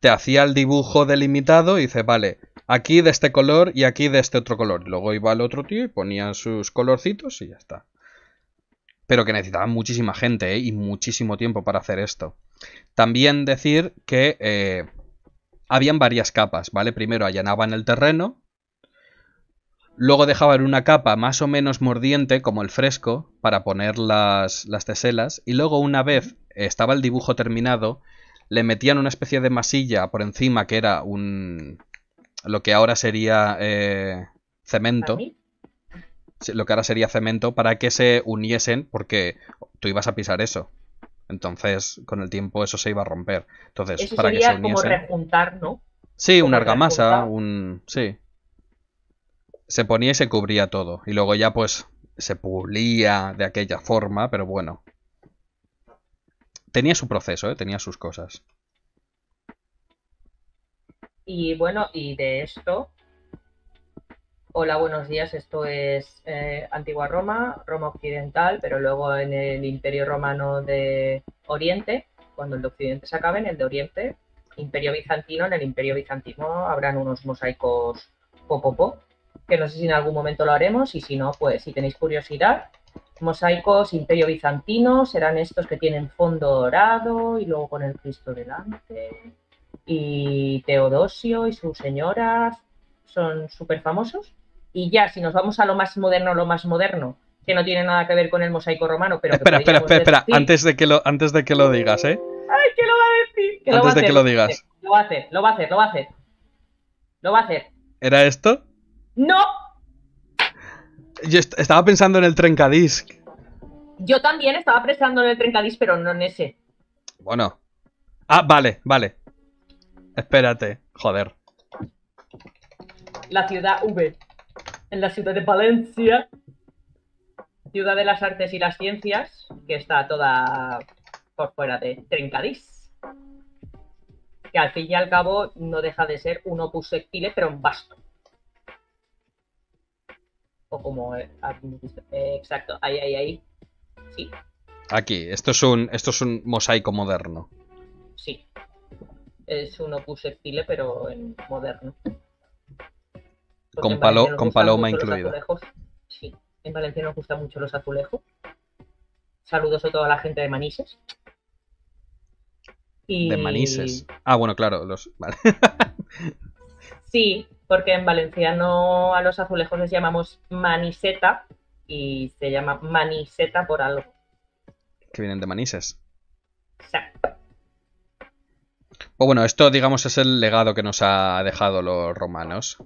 S1: Te hacía el dibujo delimitado y dice, vale, aquí de este color y aquí de este otro color. Luego iba el otro tío y ponían sus colorcitos y ya está. Pero que necesitaban muchísima gente ¿eh? y muchísimo tiempo para hacer esto. También decir que eh, habían varias capas, ¿vale? Primero allanaban el terreno, luego dejaban una capa más o menos mordiente, como el fresco, para poner las, teselas, y luego una vez estaba el dibujo terminado, le metían una especie de masilla por encima que era un... lo que ahora sería eh, cemento lo que ahora sería cemento, para que se uniesen, porque tú ibas a pisar eso. Entonces, con el tiempo eso se iba a romper. Entonces, para que se uniesen... como rejuntar, ¿no? Sí, una argamasa, un... Sí. Se ponía y se cubría todo. Y luego ya, pues, se pulía de aquella forma, pero bueno. Tenía su proceso, ¿eh? Tenía sus cosas.
S2: Y bueno, y de esto, Hola, buenos días. Esto es eh, Antigua Roma, Roma Occidental, pero luego en el Imperio Romano de Oriente, cuando el de Occidente se acabe, en el de Oriente, Imperio Bizantino, en el Imperio Bizantino habrán unos mosaicos popopo, que no sé si en algún momento lo haremos y si no, pues si tenéis curiosidad, mosaicos Imperio Bizantino serán estos que tienen fondo dorado y luego con el Cristo delante y Teodosio y sus señoras son súper famosos y ya, si nos vamos a lo más moderno, lo más moderno, que no tiene nada que ver con el mosaico romano, pero... Espera, espera,
S1: espera, antes de que lo, antes de que lo digas, ¿eh?
S2: ¡Ay, que lo va a decir! antes lo de que lo digas. Lo va a hacer, lo va a hacer, lo va a hacer. Lo va a hacer.
S1: ¿Era esto? ¡No! Yo estaba pensando en el Trencadisc.
S2: Yo también estaba pensando en el Trencadisc, pero no en ese.
S1: Bueno. Ah, vale, vale. Espérate, joder.
S2: La ciudad V en la ciudad de Valencia, ciudad de las artes y las ciencias, que está toda por fuera de Trencadís. Que al fin y al cabo no deja de ser un opus sectile, pero en vasto. O como. Eh, eh, exacto, ahí, ahí, ahí. Sí.
S1: Aquí, esto es un, esto es un mosaico moderno.
S2: Sí. Es un opus sectile, pero en moderno. Con, palo, con paloma incluido Sí, en Valencia nos gustan mucho los azulejos. Saludos a toda la gente de Manises. De Manises.
S1: Ah, bueno, claro, los. <laughs>
S2: sí, porque en valenciano a los azulejos les llamamos maniseta y se llama maniseta por algo.
S1: Que vienen de Manises. Exacto. Pues bueno, esto digamos es el legado que nos ha dejado los romanos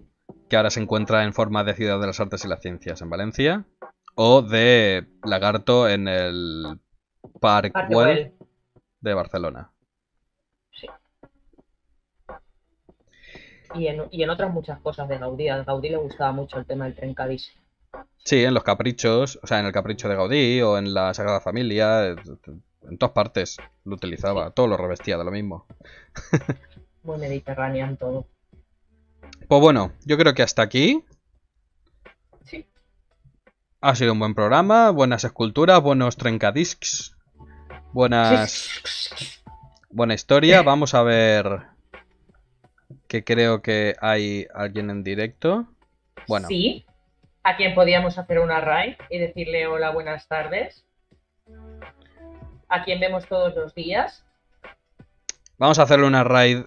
S1: que ahora se encuentra en forma de Ciudad de las Artes y las Ciencias en Valencia, o de Lagarto en el Park Güell de Barcelona.
S2: Y en, otras muchas cosas de Gaudí. A Gaudí le gustaba mucho el tema del tren
S1: Sí, en los caprichos, o sea, en el capricho de Gaudí o en la Sagrada Familia, eh, en todas partes lo utilizaba, todo lo revestía de lo mismo.
S2: <laughs> Muy mediterráneo en todo.
S1: Pues bueno, yo creo que hasta aquí. Sí. Ha sido un buen programa, buenas esculturas, buenos trencadiscs, buenas... Buena historia, <laughs> vamos a ver que creo que hay alguien en directo.
S2: Bueno. Sí, a quien podíamos hacer una raid y decirle hola, buenas tardes. A quien vemos todos los días.
S1: Vamos a hacerle una raid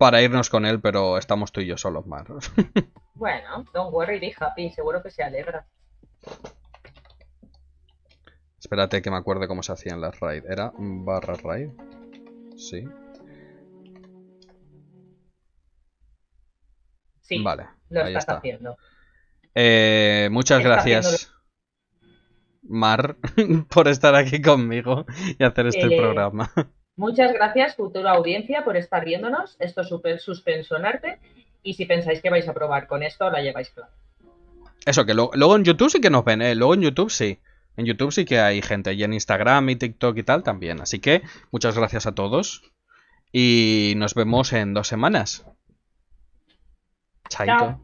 S1: para irnos con él, pero estamos tú y yo solos, Mar. <laughs>
S2: bueno, don't worry, be happy, seguro que se alegra.
S1: Espérate que me acuerde cómo se hacían las raid. ¿Era barra raid? Sí. Sí, vale, lo estás está. haciendo. Eh, muchas gracias, Mar, <laughs> por estar aquí conmigo y hacer este eh, programa.
S2: Muchas gracias, futura audiencia, por estar viéndonos. Esto es súper suspenso en arte. Y si pensáis que vais a probar con esto, la lleváis claro.
S1: Eso, que luego en YouTube sí que nos ven, ¿eh? Luego en YouTube sí. En YouTube sí que hay gente. Y en Instagram y TikTok y tal también. Así que muchas gracias a todos. Y nos vemos en dos semanas. Chaito.